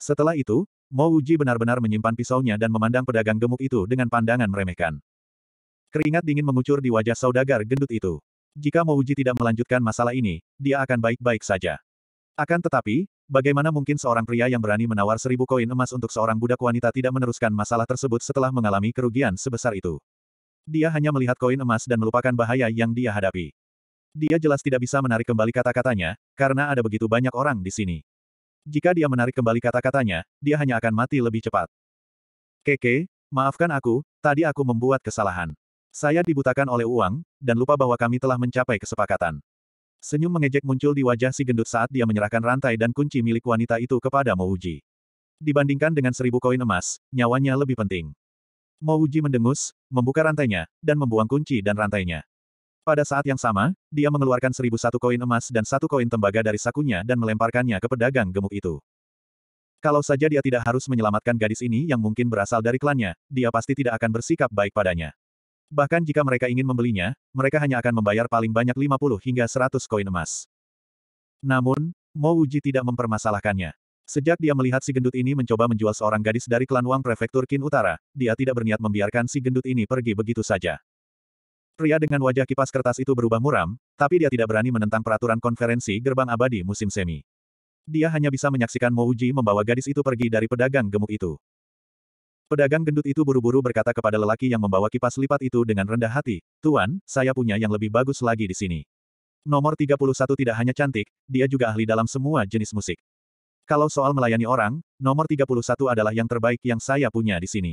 Setelah itu, Mouji benar-benar menyimpan pisaunya dan memandang pedagang gemuk itu dengan pandangan meremehkan. Keringat dingin mengucur di wajah saudagar gendut itu. Jika Mouji tidak melanjutkan masalah ini, dia akan baik-baik saja. Akan tetapi, bagaimana mungkin seorang pria yang berani menawar seribu koin emas untuk seorang budak wanita tidak meneruskan masalah tersebut setelah mengalami kerugian sebesar itu? Dia hanya melihat koin emas dan melupakan bahaya yang dia hadapi. Dia jelas tidak bisa menarik kembali kata-katanya, karena ada begitu banyak orang di sini. Jika dia menarik kembali kata-katanya, dia hanya akan mati lebih cepat. Keke, maafkan aku, tadi aku membuat kesalahan. Saya dibutakan oleh uang, dan lupa bahwa kami telah mencapai kesepakatan. Senyum mengejek muncul di wajah si gendut saat dia menyerahkan rantai dan kunci milik wanita itu kepada Mouji. Dibandingkan dengan seribu koin emas, nyawanya lebih penting. Mouji mendengus, membuka rantainya, dan membuang kunci dan rantainya. Pada saat yang sama, dia mengeluarkan seribu satu koin emas dan satu koin tembaga dari sakunya dan melemparkannya ke pedagang gemuk itu. Kalau saja dia tidak harus menyelamatkan gadis ini yang mungkin berasal dari klannya, dia pasti tidak akan bersikap baik padanya. Bahkan jika mereka ingin membelinya, mereka hanya akan membayar paling banyak 50 hingga 100 koin emas. Namun, Mo Uji tidak mempermasalahkannya. Sejak dia melihat si gendut ini mencoba menjual seorang gadis dari klan Wang Prefektur Qin Utara, dia tidak berniat membiarkan si gendut ini pergi begitu saja. Pria dengan wajah kipas kertas itu berubah muram, tapi dia tidak berani menentang peraturan konferensi gerbang abadi musim semi. Dia hanya bisa menyaksikan Mo Uji membawa gadis itu pergi dari pedagang gemuk itu. Pedagang gendut itu buru-buru berkata kepada lelaki yang membawa kipas lipat itu dengan rendah hati, Tuan, saya punya yang lebih bagus lagi di sini. Nomor 31 tidak hanya cantik, dia juga ahli dalam semua jenis musik. Kalau soal melayani orang, nomor 31 adalah yang terbaik yang saya punya di sini.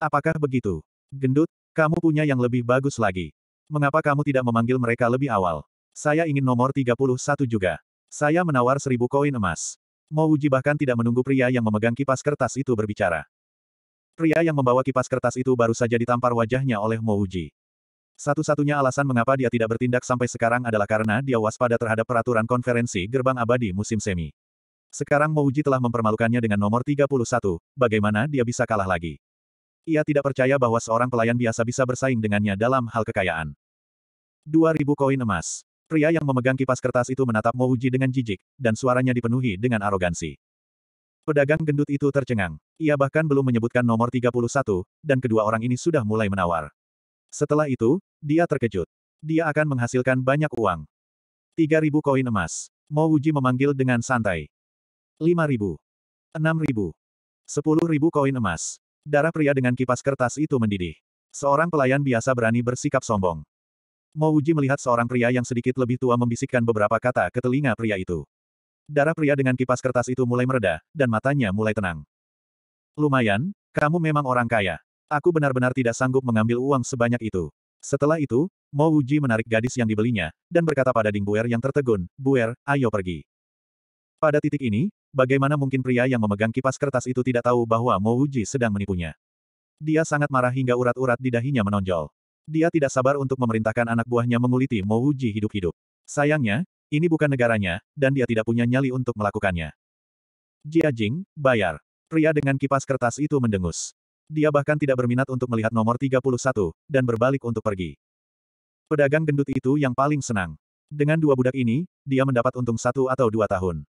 Apakah begitu? Gendut, kamu punya yang lebih bagus lagi. Mengapa kamu tidak memanggil mereka lebih awal? Saya ingin nomor 31 juga. Saya menawar seribu koin emas. Mau Uji bahkan tidak menunggu pria yang memegang kipas kertas itu berbicara. Pria yang membawa kipas kertas itu baru saja ditampar wajahnya oleh Mouji. Satu-satunya alasan mengapa dia tidak bertindak sampai sekarang adalah karena dia waspada terhadap peraturan konferensi gerbang abadi musim semi. Sekarang Mouji telah mempermalukannya dengan nomor 31, bagaimana dia bisa kalah lagi? Ia tidak percaya bahwa seorang pelayan biasa bisa bersaing dengannya dalam hal kekayaan. 2000 koin emas. Pria yang memegang kipas kertas itu menatap Mouji dengan jijik, dan suaranya dipenuhi dengan arogansi. Pedagang gendut itu tercengang. Ia bahkan belum menyebutkan nomor 31, dan kedua orang ini sudah mulai menawar. Setelah itu, dia terkejut. Dia akan menghasilkan banyak uang. 3.000 koin emas. Mo Wuji memanggil dengan santai. 5.000. 6.000. 10.000 koin emas. Darah pria dengan kipas kertas itu mendidih. Seorang pelayan biasa berani bersikap sombong. Mo Wuji melihat seorang pria yang sedikit lebih tua membisikkan beberapa kata ke telinga pria itu. Darah pria dengan kipas kertas itu mulai mereda, dan matanya mulai tenang. Lumayan, kamu memang orang kaya. Aku benar-benar tidak sanggup mengambil uang sebanyak itu. Setelah itu, Mo Wuji menarik gadis yang dibelinya, dan berkata pada Ding Buer yang tertegun, Buer, ayo pergi. Pada titik ini, bagaimana mungkin pria yang memegang kipas kertas itu tidak tahu bahwa Mo Wuji sedang menipunya. Dia sangat marah hingga urat-urat di dahinya menonjol. Dia tidak sabar untuk memerintahkan anak buahnya menguliti Mo Wuji hidup-hidup. Sayangnya, ini bukan negaranya, dan dia tidak punya nyali untuk melakukannya. Jia Jing, bayar. Pria dengan kipas kertas itu mendengus. Dia bahkan tidak berminat untuk melihat nomor 31, dan berbalik untuk pergi. Pedagang gendut itu yang paling senang. Dengan dua budak ini, dia mendapat untung satu atau dua tahun.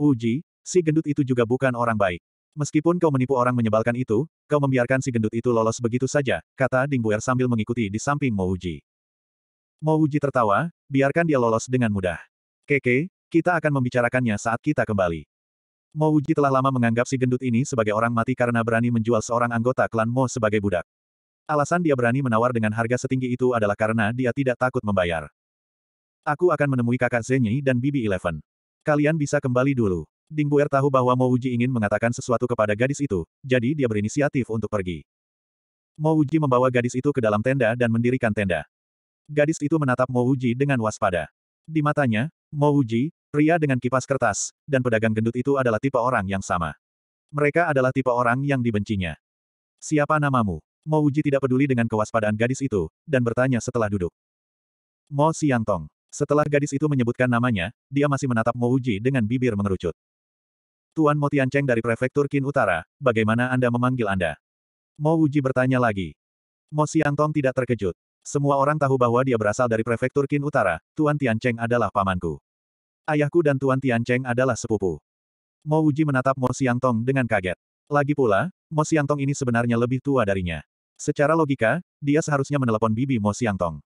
Uji, si gendut itu juga bukan orang baik. Meskipun kau menipu orang menyebalkan itu, kau membiarkan si gendut itu lolos begitu saja, kata Ding Bu'er sambil mengikuti di samping Mo Uji. Mo Uji tertawa, biarkan dia lolos dengan mudah. Keke, kita akan membicarakannya saat kita kembali. Mo Uji telah lama menganggap si gendut ini sebagai orang mati karena berani menjual seorang anggota klan Mo sebagai budak. Alasan dia berani menawar dengan harga setinggi itu adalah karena dia tidak takut membayar. Aku akan menemui kakak Zenyi dan Bibi Eleven. Kalian bisa kembali dulu. Ding Buer tahu bahwa Mo Uji ingin mengatakan sesuatu kepada gadis itu, jadi dia berinisiatif untuk pergi. Mo Uji membawa gadis itu ke dalam tenda dan mendirikan tenda. Gadis itu menatap Mo Uji dengan waspada. Di matanya, Mo Uji, pria dengan kipas kertas, dan pedagang gendut itu adalah tipe orang yang sama. Mereka adalah tipe orang yang dibencinya. Siapa namamu? Mo Uji tidak peduli dengan kewaspadaan gadis itu, dan bertanya setelah duduk. Mo Xiangtong. Setelah gadis itu menyebutkan namanya, dia masih menatap Mo Uji dengan bibir mengerucut. Tuan Mo Tiancheng dari Prefektur Qin Utara, bagaimana Anda memanggil Anda? Mo Uji bertanya lagi. Mo Xiangtong tidak terkejut. Semua orang tahu bahwa dia berasal dari prefektur Qin Utara, Tuan Tiancheng adalah pamanku. Ayahku dan Tuan Tiancheng adalah sepupu. Mo Wuji menatap Mo Tong dengan kaget. Lagi pula, Mo Tong ini sebenarnya lebih tua darinya. Secara logika, dia seharusnya menelepon bibi Mo Tong.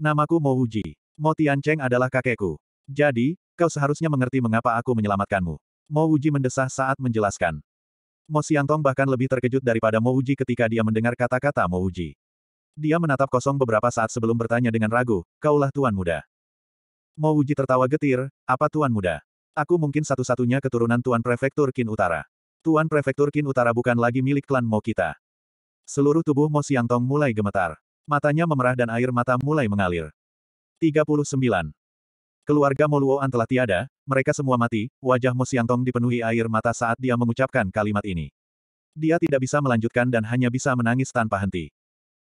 Namaku Mo Wuji. Mo Tiancheng adalah kakekku. Jadi, kau seharusnya mengerti mengapa aku menyelamatkanmu. Mo Wuji mendesah saat menjelaskan. Mo Tong bahkan lebih terkejut daripada Mo Wuji ketika dia mendengar kata-kata Mo Wuji. Dia menatap kosong beberapa saat sebelum bertanya dengan ragu, kaulah tuan muda. uji tertawa getir, apa tuan muda? Aku mungkin satu-satunya keturunan tuan prefektur Kin Utara. Tuan prefektur Kin Utara bukan lagi milik klan Mo kita. Seluruh tubuh Mo Siangtong mulai gemetar. Matanya memerah dan air mata mulai mengalir. 39. Keluarga Mo Luoan telah tiada, mereka semua mati, wajah Mo Siangtong dipenuhi air mata saat dia mengucapkan kalimat ini. Dia tidak bisa melanjutkan dan hanya bisa menangis tanpa henti.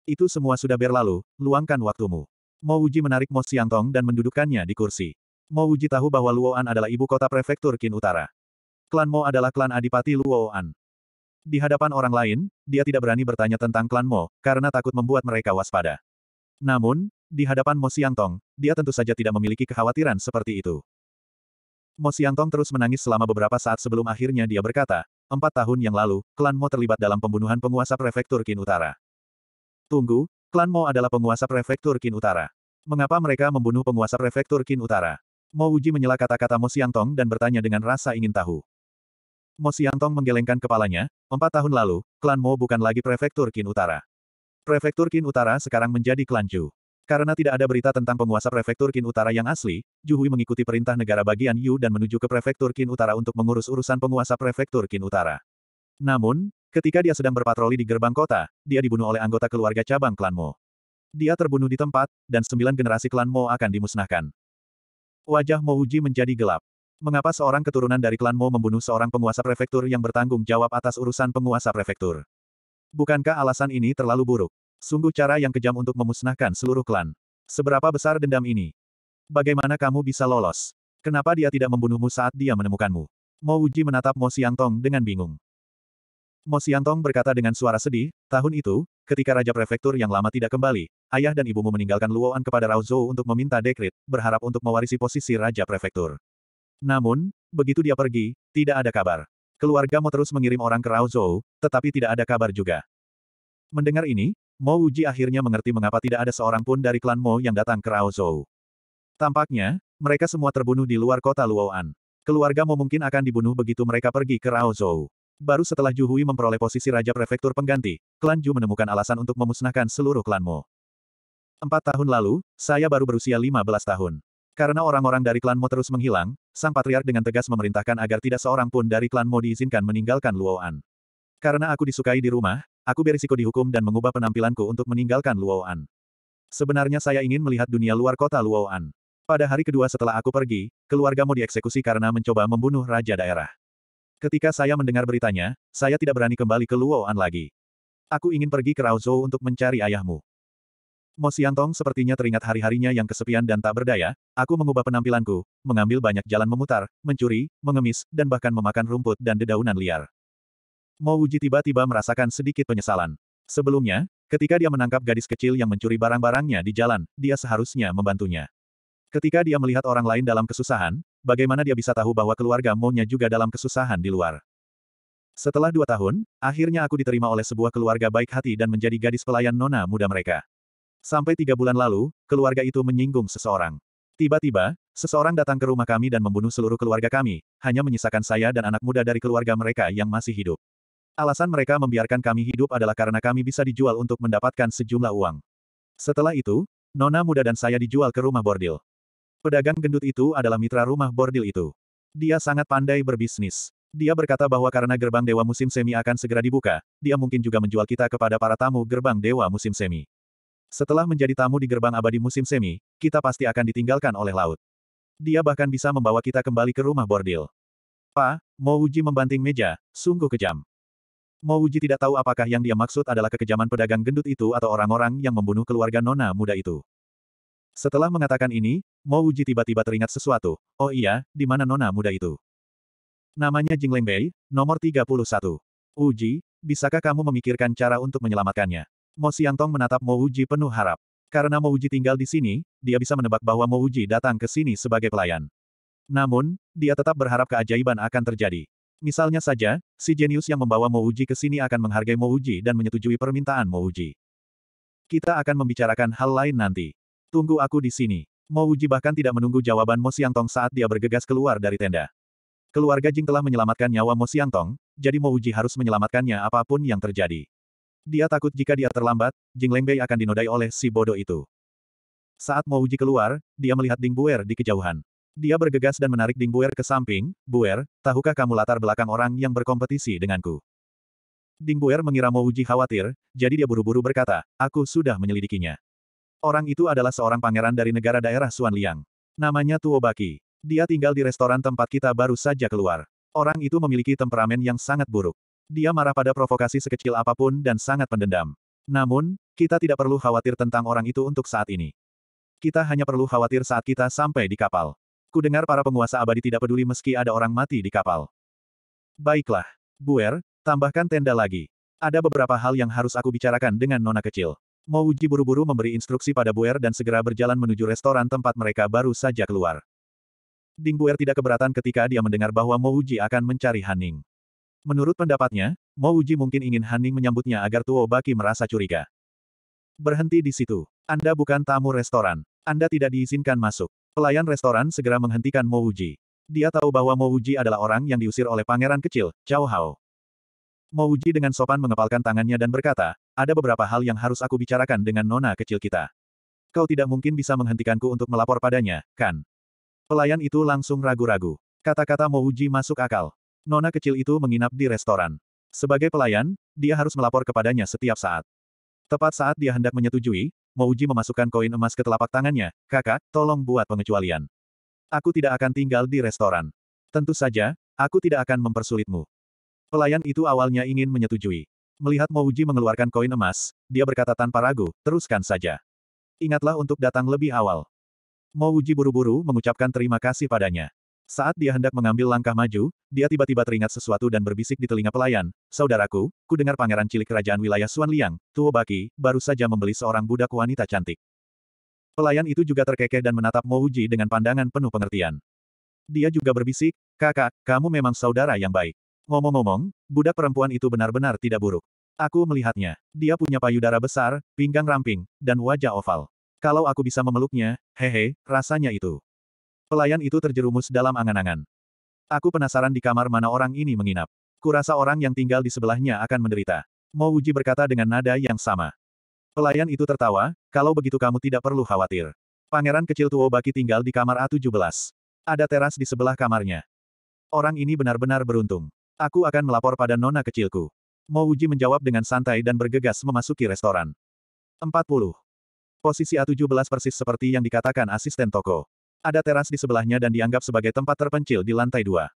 Itu semua sudah berlalu, luangkan waktumu. Mo Uji menarik Mo Xiangtong dan mendudukkannya di kursi. Mo Uji tahu bahwa Luoan adalah ibu kota prefektur Qin Utara. Klan Mo adalah klan Adipati Luoan. Di hadapan orang lain, dia tidak berani bertanya tentang klan Mo, karena takut membuat mereka waspada. Namun, di hadapan Mo Xiangtong, dia tentu saja tidak memiliki kekhawatiran seperti itu. Mo Xiangtong terus menangis selama beberapa saat sebelum akhirnya dia berkata, empat tahun yang lalu, klan Mo terlibat dalam pembunuhan penguasa prefektur Qin Utara. Tunggu, klan Mo adalah penguasa prefektur Qin Utara. Mengapa mereka membunuh penguasa prefektur Qin Utara? Mo Uji menyela kata-kata Mo Xiangtong dan bertanya dengan rasa ingin tahu. Mo Xiangtong menggelengkan kepalanya, empat tahun lalu, klan Mo bukan lagi prefektur Qin Utara. Prefektur Qin Utara sekarang menjadi klan Ju. Karena tidak ada berita tentang penguasa prefektur Qin Utara yang asli, Juhui mengikuti perintah negara bagian Yu dan menuju ke prefektur Qin Utara untuk mengurus urusan penguasa prefektur Qin Utara. Namun, Ketika dia sedang berpatroli di gerbang kota, dia dibunuh oleh anggota keluarga cabang klan Mo. Dia terbunuh di tempat, dan sembilan generasi klan Mo akan dimusnahkan. Wajah Mo Uji menjadi gelap. Mengapa seorang keturunan dari klan Mo membunuh seorang penguasa prefektur yang bertanggung jawab atas urusan penguasa prefektur? Bukankah alasan ini terlalu buruk? Sungguh cara yang kejam untuk memusnahkan seluruh klan. Seberapa besar dendam ini? Bagaimana kamu bisa lolos? Kenapa dia tidak membunuhmu saat dia menemukanmu? Mo Uji menatap Mo Siang Tong dengan bingung. Mo Xiantong berkata dengan suara sedih, tahun itu, ketika Raja Prefektur yang lama tidak kembali, ayah dan ibumu meninggalkan Luoan kepada Rao Zhou untuk meminta dekrit, berharap untuk mewarisi posisi Raja Prefektur. Namun, begitu dia pergi, tidak ada kabar. Keluarga Mo terus mengirim orang ke Rao Zhou, tetapi tidak ada kabar juga. Mendengar ini, Mo Wuji akhirnya mengerti mengapa tidak ada seorang pun dari klan Mo yang datang ke Rao Zhou. Tampaknya, mereka semua terbunuh di luar kota Luoan. Keluarga Mo mungkin akan dibunuh begitu mereka pergi ke Rao Zhou. Baru setelah Juhui memperoleh posisi Raja Prefektur pengganti, klan Ju menemukan alasan untuk memusnahkan seluruh klanmu. Empat tahun lalu, saya baru berusia 15 tahun. Karena orang-orang dari klanmu terus menghilang, Sang Patriark dengan tegas memerintahkan agar tidak seorang pun dari klanmu diizinkan meninggalkan Luoan. Karena aku disukai di rumah, aku berisiko dihukum dan mengubah penampilanku untuk meninggalkan Luoan. Sebenarnya saya ingin melihat dunia luar kota Luoan. Pada hari kedua setelah aku pergi, keluargamu dieksekusi karena mencoba membunuh raja daerah. Ketika saya mendengar beritanya, saya tidak berani kembali ke Luoan lagi. Aku ingin pergi ke Raozhou untuk mencari ayahmu. Mo Xiantong sepertinya teringat hari-harinya yang kesepian dan tak berdaya, aku mengubah penampilanku, mengambil banyak jalan memutar, mencuri, mengemis, dan bahkan memakan rumput dan dedaunan liar. Mo Wuji tiba-tiba merasakan sedikit penyesalan. Sebelumnya, ketika dia menangkap gadis kecil yang mencuri barang-barangnya di jalan, dia seharusnya membantunya. Ketika dia melihat orang lain dalam kesusahan, bagaimana dia bisa tahu bahwa keluarga Monya juga dalam kesusahan di luar. Setelah dua tahun, akhirnya aku diterima oleh sebuah keluarga baik hati dan menjadi gadis pelayan nona muda mereka. Sampai tiga bulan lalu, keluarga itu menyinggung seseorang. Tiba-tiba, seseorang datang ke rumah kami dan membunuh seluruh keluarga kami, hanya menyisakan saya dan anak muda dari keluarga mereka yang masih hidup. Alasan mereka membiarkan kami hidup adalah karena kami bisa dijual untuk mendapatkan sejumlah uang. Setelah itu, Nona muda dan saya dijual ke rumah bordil. Pedagang gendut itu adalah mitra rumah bordil itu. Dia sangat pandai berbisnis. Dia berkata bahwa karena gerbang dewa musim semi akan segera dibuka, dia mungkin juga menjual kita kepada para tamu gerbang dewa musim semi. Setelah menjadi tamu di gerbang abadi musim semi, kita pasti akan ditinggalkan oleh laut. Dia bahkan bisa membawa kita kembali ke rumah bordil. Pa, Mouji membanting meja, sungguh kejam. Mouji tidak tahu apakah yang dia maksud adalah kekejaman pedagang gendut itu atau orang-orang yang membunuh keluarga nona muda itu. Setelah mengatakan ini, Mo Uji tiba-tiba teringat sesuatu. Oh iya, di mana nona muda itu? Namanya Leng Bei, nomor 31. Uji, bisakah kamu memikirkan cara untuk menyelamatkannya? Mo Tong menatap Mo Uji penuh harap. Karena Mo Uji tinggal di sini, dia bisa menebak bahwa Mo Uji datang ke sini sebagai pelayan. Namun, dia tetap berharap keajaiban akan terjadi. Misalnya saja, si jenius yang membawa Mo Uji ke sini akan menghargai Mo Uji dan menyetujui permintaan Mo Uji. Kita akan membicarakan hal lain nanti. Tunggu aku di sini. Mo Wuji bahkan tidak menunggu jawaban Mo Xiangtong saat dia bergegas keluar dari tenda. Keluarga Jing telah menyelamatkan nyawa Mo Xiangtong, jadi Mo Wuji harus menyelamatkannya apapun yang terjadi. Dia takut jika dia terlambat, Jing Lengbei akan dinodai oleh si bodoh itu. Saat Mo Wuji keluar, dia melihat Ding Buer di kejauhan. Dia bergegas dan menarik Ding Buer ke samping, Buer, tahukah kamu latar belakang orang yang berkompetisi denganku? Ding Buer mengira Mo Wuji khawatir, jadi dia buru-buru berkata, aku sudah menyelidikinya. Orang itu adalah seorang pangeran dari negara daerah Suan Liang. Namanya Baki. Dia tinggal di restoran tempat kita baru saja keluar. Orang itu memiliki temperamen yang sangat buruk. Dia marah pada provokasi sekecil apapun dan sangat pendendam. Namun, kita tidak perlu khawatir tentang orang itu untuk saat ini. Kita hanya perlu khawatir saat kita sampai di kapal. Kudengar para penguasa abadi tidak peduli meski ada orang mati di kapal. Baiklah. Buer, tambahkan tenda lagi. Ada beberapa hal yang harus aku bicarakan dengan nona kecil. Mo Uji buru-buru memberi instruksi pada Buer dan segera berjalan menuju restoran tempat mereka baru saja keluar. Ding Buer tidak keberatan ketika dia mendengar bahwa Mo Uji akan mencari Haning. Menurut pendapatnya, Mo Uji mungkin ingin Haning menyambutnya agar Tuo Baki merasa curiga. Berhenti di situ. Anda bukan tamu restoran. Anda tidak diizinkan masuk. Pelayan restoran segera menghentikan Mo Uji. Dia tahu bahwa Mo Uji adalah orang yang diusir oleh pangeran kecil, Cao Hao. Mo Uji dengan sopan mengepalkan tangannya dan berkata, ada beberapa hal yang harus aku bicarakan dengan nona kecil kita. Kau tidak mungkin bisa menghentikanku untuk melapor padanya, kan? Pelayan itu langsung ragu-ragu. Kata-kata Mouji masuk akal. Nona kecil itu menginap di restoran. Sebagai pelayan, dia harus melapor kepadanya setiap saat. Tepat saat dia hendak menyetujui, Mouji memasukkan koin emas ke telapak tangannya, kakak, tolong buat pengecualian. Aku tidak akan tinggal di restoran. Tentu saja, aku tidak akan mempersulitmu. Pelayan itu awalnya ingin menyetujui. Melihat Mouji mengeluarkan koin emas, dia berkata tanpa ragu, teruskan saja. Ingatlah untuk datang lebih awal. Mouji buru-buru mengucapkan terima kasih padanya. Saat dia hendak mengambil langkah maju, dia tiba-tiba teringat sesuatu dan berbisik di telinga pelayan, Saudaraku, ku dengar pangeran cilik kerajaan wilayah Suan Liang, Baki, baru saja membeli seorang budak wanita cantik. Pelayan itu juga terkekeh dan menatap Mouji dengan pandangan penuh pengertian. Dia juga berbisik, kakak, kamu memang saudara yang baik. Ngomong-ngomong, budak perempuan itu benar-benar tidak buruk. Aku melihatnya. Dia punya payudara besar, pinggang ramping, dan wajah oval. Kalau aku bisa memeluknya, hehe, rasanya itu. Pelayan itu terjerumus dalam angan-angan. Aku penasaran di kamar mana orang ini menginap. Kurasa orang yang tinggal di sebelahnya akan menderita. Mo Wuji berkata dengan nada yang sama. Pelayan itu tertawa, kalau begitu kamu tidak perlu khawatir. Pangeran kecil Tuo Baki tinggal di kamar A17. Ada teras di sebelah kamarnya. Orang ini benar-benar beruntung. Aku akan melapor pada nona kecilku. Mo Uji menjawab dengan santai dan bergegas memasuki restoran. 40. Posisi A17 persis seperti yang dikatakan asisten toko. Ada teras di sebelahnya dan dianggap sebagai tempat terpencil di lantai dua.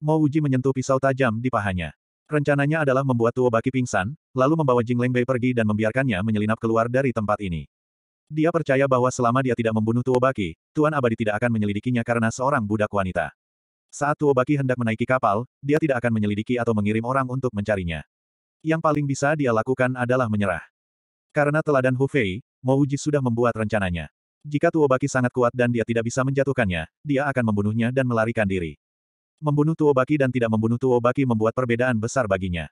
Mo Uji menyentuh pisau tajam di pahanya. Rencananya adalah membuat Tuo Baki pingsan, lalu membawa Jing Leng Bei pergi dan membiarkannya menyelinap keluar dari tempat ini. Dia percaya bahwa selama dia tidak membunuh Tuo Baki, Tuan Abadi tidak akan menyelidikinya karena seorang budak wanita. Saat Tuobaki hendak menaiki kapal, dia tidak akan menyelidiki atau mengirim orang untuk mencarinya. Yang paling bisa dia lakukan adalah menyerah. Karena teladan Hufei, Mouji sudah membuat rencananya. Jika Tuobaki sangat kuat dan dia tidak bisa menjatuhkannya, dia akan membunuhnya dan melarikan diri. Membunuh Tuobaki dan tidak membunuh Tuobaki membuat perbedaan besar baginya.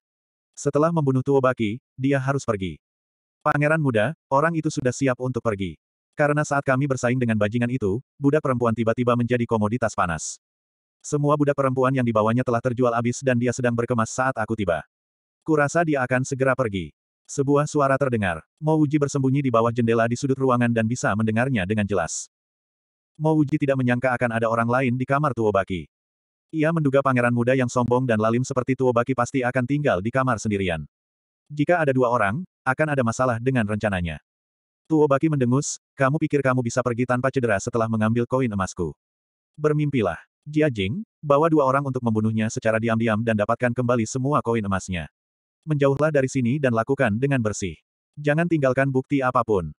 Setelah membunuh Tuobaki, dia harus pergi. Pangeran muda, orang itu sudah siap untuk pergi. Karena saat kami bersaing dengan bajingan itu, budak perempuan tiba-tiba menjadi komoditas panas. Semua budak perempuan yang dibawanya telah terjual habis dan dia sedang berkemas saat aku tiba. Kurasa dia akan segera pergi. Sebuah suara terdengar. Mouji bersembunyi di bawah jendela di sudut ruangan dan bisa mendengarnya dengan jelas. Mouji tidak menyangka akan ada orang lain di kamar Tuobaki. Ia menduga pangeran muda yang sombong dan lalim seperti Tuobaki pasti akan tinggal di kamar sendirian. Jika ada dua orang, akan ada masalah dengan rencananya. Tuobaki mendengus, kamu pikir kamu bisa pergi tanpa cedera setelah mengambil koin emasku. Bermimpilah. Jia Jing, bawa dua orang untuk membunuhnya secara diam-diam dan dapatkan kembali semua koin emasnya. Menjauhlah dari sini dan lakukan dengan bersih. Jangan tinggalkan bukti apapun.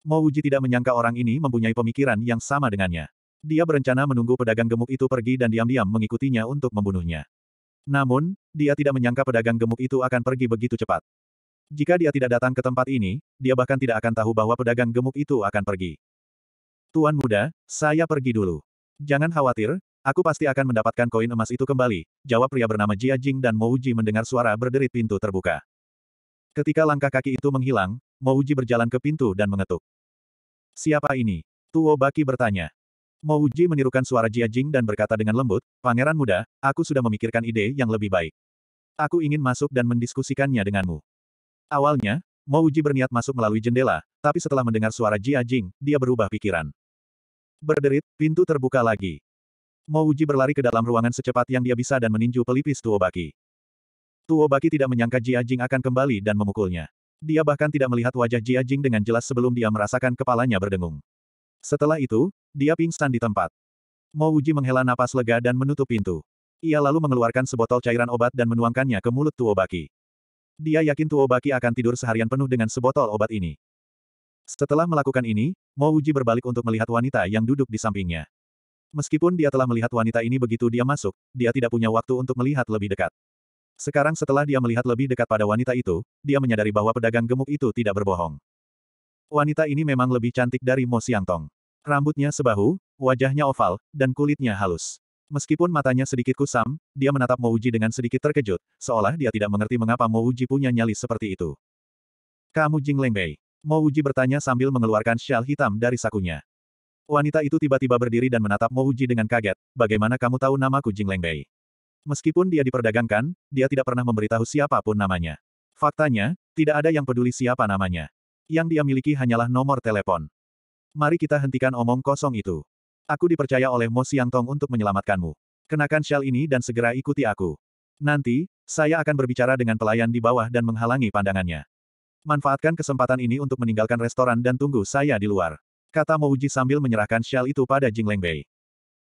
Mo Wuji tidak menyangka orang ini mempunyai pemikiran yang sama dengannya. Dia berencana menunggu pedagang gemuk itu pergi dan diam-diam mengikutinya untuk membunuhnya. Namun, dia tidak menyangka pedagang gemuk itu akan pergi begitu cepat. Jika dia tidak datang ke tempat ini, dia bahkan tidak akan tahu bahwa pedagang gemuk itu akan pergi. Tuan muda, saya pergi dulu. Jangan khawatir, Aku pasti akan mendapatkan koin emas itu kembali, jawab pria bernama Jia Jing dan Uji mendengar suara berderit pintu terbuka. Ketika langkah kaki itu menghilang, Uji berjalan ke pintu dan mengetuk. Siapa ini? Tuo Baki bertanya. Uji menirukan suara Jia Jing dan berkata dengan lembut, Pangeran muda, aku sudah memikirkan ide yang lebih baik. Aku ingin masuk dan mendiskusikannya denganmu. Awalnya, Uji berniat masuk melalui jendela, tapi setelah mendengar suara Jia Jing, dia berubah pikiran. Berderit, pintu terbuka lagi. Mouji berlari ke dalam ruangan secepat yang dia bisa dan meninju pelipis Tuobaki. Tuobaki tidak menyangka Jia Jing akan kembali dan memukulnya. Dia bahkan tidak melihat wajah Jia Jing dengan jelas sebelum dia merasakan kepalanya berdengung. Setelah itu, dia pingsan di tempat. Mouji menghela napas lega dan menutup pintu. Ia lalu mengeluarkan sebotol cairan obat dan menuangkannya ke mulut Tuobaki. Dia yakin Tuobaki akan tidur seharian penuh dengan sebotol obat ini. Setelah melakukan ini, Mouji berbalik untuk melihat wanita yang duduk di sampingnya. Meskipun dia telah melihat wanita ini begitu dia masuk, dia tidak punya waktu untuk melihat lebih dekat. Sekarang setelah dia melihat lebih dekat pada wanita itu, dia menyadari bahwa pedagang gemuk itu tidak berbohong. Wanita ini memang lebih cantik dari Mo Xiangtong. Rambutnya sebahu, wajahnya oval, dan kulitnya halus. Meskipun matanya sedikit kusam, dia menatap Mo Uji dengan sedikit terkejut, seolah dia tidak mengerti mengapa Mo Uji punya nyali seperti itu. Kamu Jing Lengbei. Uji bertanya sambil mengeluarkan syal hitam dari sakunya. Wanita itu tiba-tiba berdiri dan menatap Mo Mouji dengan kaget, bagaimana kamu tahu namaku Jing Bei? Meskipun dia diperdagangkan, dia tidak pernah memberitahu siapapun namanya. Faktanya, tidak ada yang peduli siapa namanya. Yang dia miliki hanyalah nomor telepon. Mari kita hentikan omong kosong itu. Aku dipercaya oleh Mo Tong untuk menyelamatkanmu. Kenakan shell ini dan segera ikuti aku. Nanti, saya akan berbicara dengan pelayan di bawah dan menghalangi pandangannya. Manfaatkan kesempatan ini untuk meninggalkan restoran dan tunggu saya di luar. Kata Mouji sambil menyerahkan shell itu pada Jing Lengbei.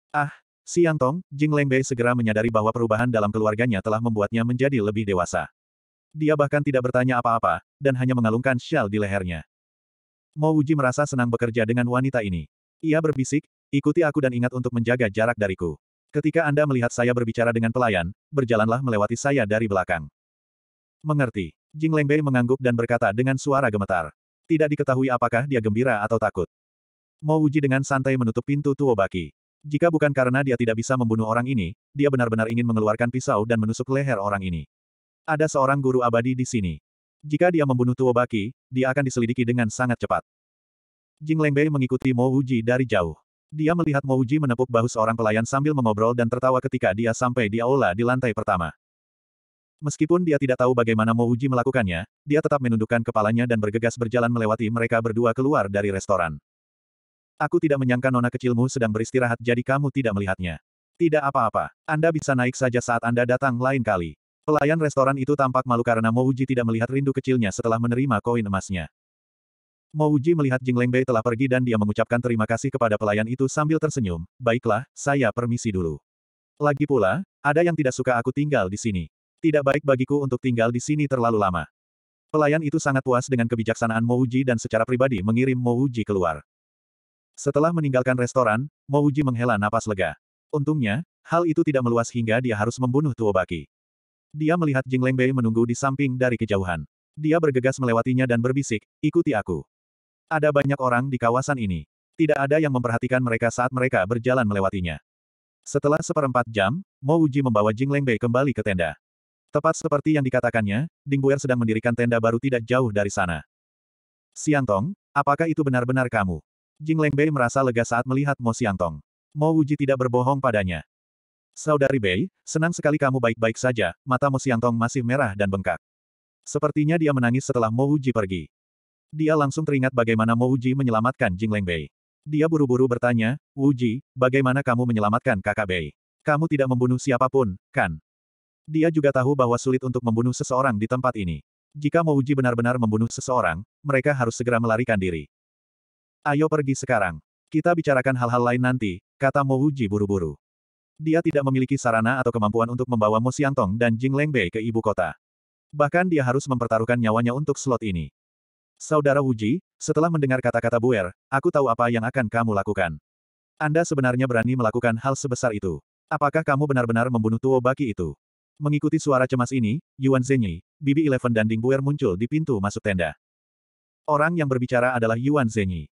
Ah, Siang Tong, Jing Lengbei segera menyadari bahwa perubahan dalam keluarganya telah membuatnya menjadi lebih dewasa. Dia bahkan tidak bertanya apa-apa, dan hanya mengalungkan shell di lehernya. Mouji merasa senang bekerja dengan wanita ini. Ia berbisik, ikuti aku dan ingat untuk menjaga jarak dariku. Ketika Anda melihat saya berbicara dengan pelayan, berjalanlah melewati saya dari belakang. Mengerti. Jing Lengbei mengangguk dan berkata dengan suara gemetar. Tidak diketahui apakah dia gembira atau takut. Mo Uji dengan santai menutup pintu Tuobaki. Jika bukan karena dia tidak bisa membunuh orang ini, dia benar-benar ingin mengeluarkan pisau dan menusuk leher orang ini. Ada seorang guru abadi di sini. Jika dia membunuh Tuobaki, dia akan diselidiki dengan sangat cepat. Jing Lengbei mengikuti Mo Uji dari jauh. Dia melihat Mo Uji menepuk bahu seorang pelayan sambil mengobrol dan tertawa ketika dia sampai di aula di lantai pertama. Meskipun dia tidak tahu bagaimana Mo Uji melakukannya, dia tetap menundukkan kepalanya dan bergegas berjalan melewati mereka berdua keluar dari restoran. Aku tidak menyangka nona kecilmu sedang beristirahat jadi kamu tidak melihatnya. Tidak apa-apa. Anda bisa naik saja saat Anda datang lain kali. Pelayan restoran itu tampak malu karena Mouji tidak melihat rindu kecilnya setelah menerima koin emasnya. Mouji melihat Jing Lengbei telah pergi dan dia mengucapkan terima kasih kepada pelayan itu sambil tersenyum, baiklah, saya permisi dulu. Lagi pula, ada yang tidak suka aku tinggal di sini. Tidak baik bagiku untuk tinggal di sini terlalu lama. Pelayan itu sangat puas dengan kebijaksanaan Mouji dan secara pribadi mengirim Mouji keluar. Setelah meninggalkan restoran, Mouji menghela napas lega. Untungnya, hal itu tidak meluas hingga dia harus membunuh Tuobaki. Dia melihat Jing Lengbei menunggu di samping dari kejauhan. Dia bergegas melewatinya dan berbisik, ikuti aku. Ada banyak orang di kawasan ini. Tidak ada yang memperhatikan mereka saat mereka berjalan melewatinya. Setelah seperempat jam, Mo membawa Jing Lengbei kembali ke tenda. Tepat seperti yang dikatakannya, Ding Buer sedang mendirikan tenda baru tidak jauh dari sana. Siang apakah itu benar-benar kamu? Jing Lengbei merasa lega saat melihat Mo Xiangtong. Mo Wuji tidak berbohong padanya. Saudari Bei, senang sekali kamu baik-baik saja, mata Mo Xiangtong masih merah dan bengkak. Sepertinya dia menangis setelah Mo Wuji pergi. Dia langsung teringat bagaimana Mo Wuji menyelamatkan Jing Lengbei. Dia buru-buru bertanya, Wuji, bagaimana kamu menyelamatkan kakak Bei? Kamu tidak membunuh siapapun, kan? Dia juga tahu bahwa sulit untuk membunuh seseorang di tempat ini. Jika Mo Wuji benar-benar membunuh seseorang, mereka harus segera melarikan diri. Ayo pergi sekarang. Kita bicarakan hal-hal lain nanti, kata Mo Wuji buru-buru. Dia tidak memiliki sarana atau kemampuan untuk membawa Mo Xiangtong dan Jing Lengbei ke ibu kota. Bahkan dia harus mempertaruhkan nyawanya untuk slot ini. Saudara Wuji, setelah mendengar kata-kata Buer, aku tahu apa yang akan kamu lakukan. Anda sebenarnya berani melakukan hal sebesar itu. Apakah kamu benar-benar membunuh Tuo Baki itu? Mengikuti suara cemas ini, Yuan Zhenyi, Bibi Eleven dan Ding Buer muncul di pintu masuk tenda. Orang yang berbicara adalah Yuan Zhenyi.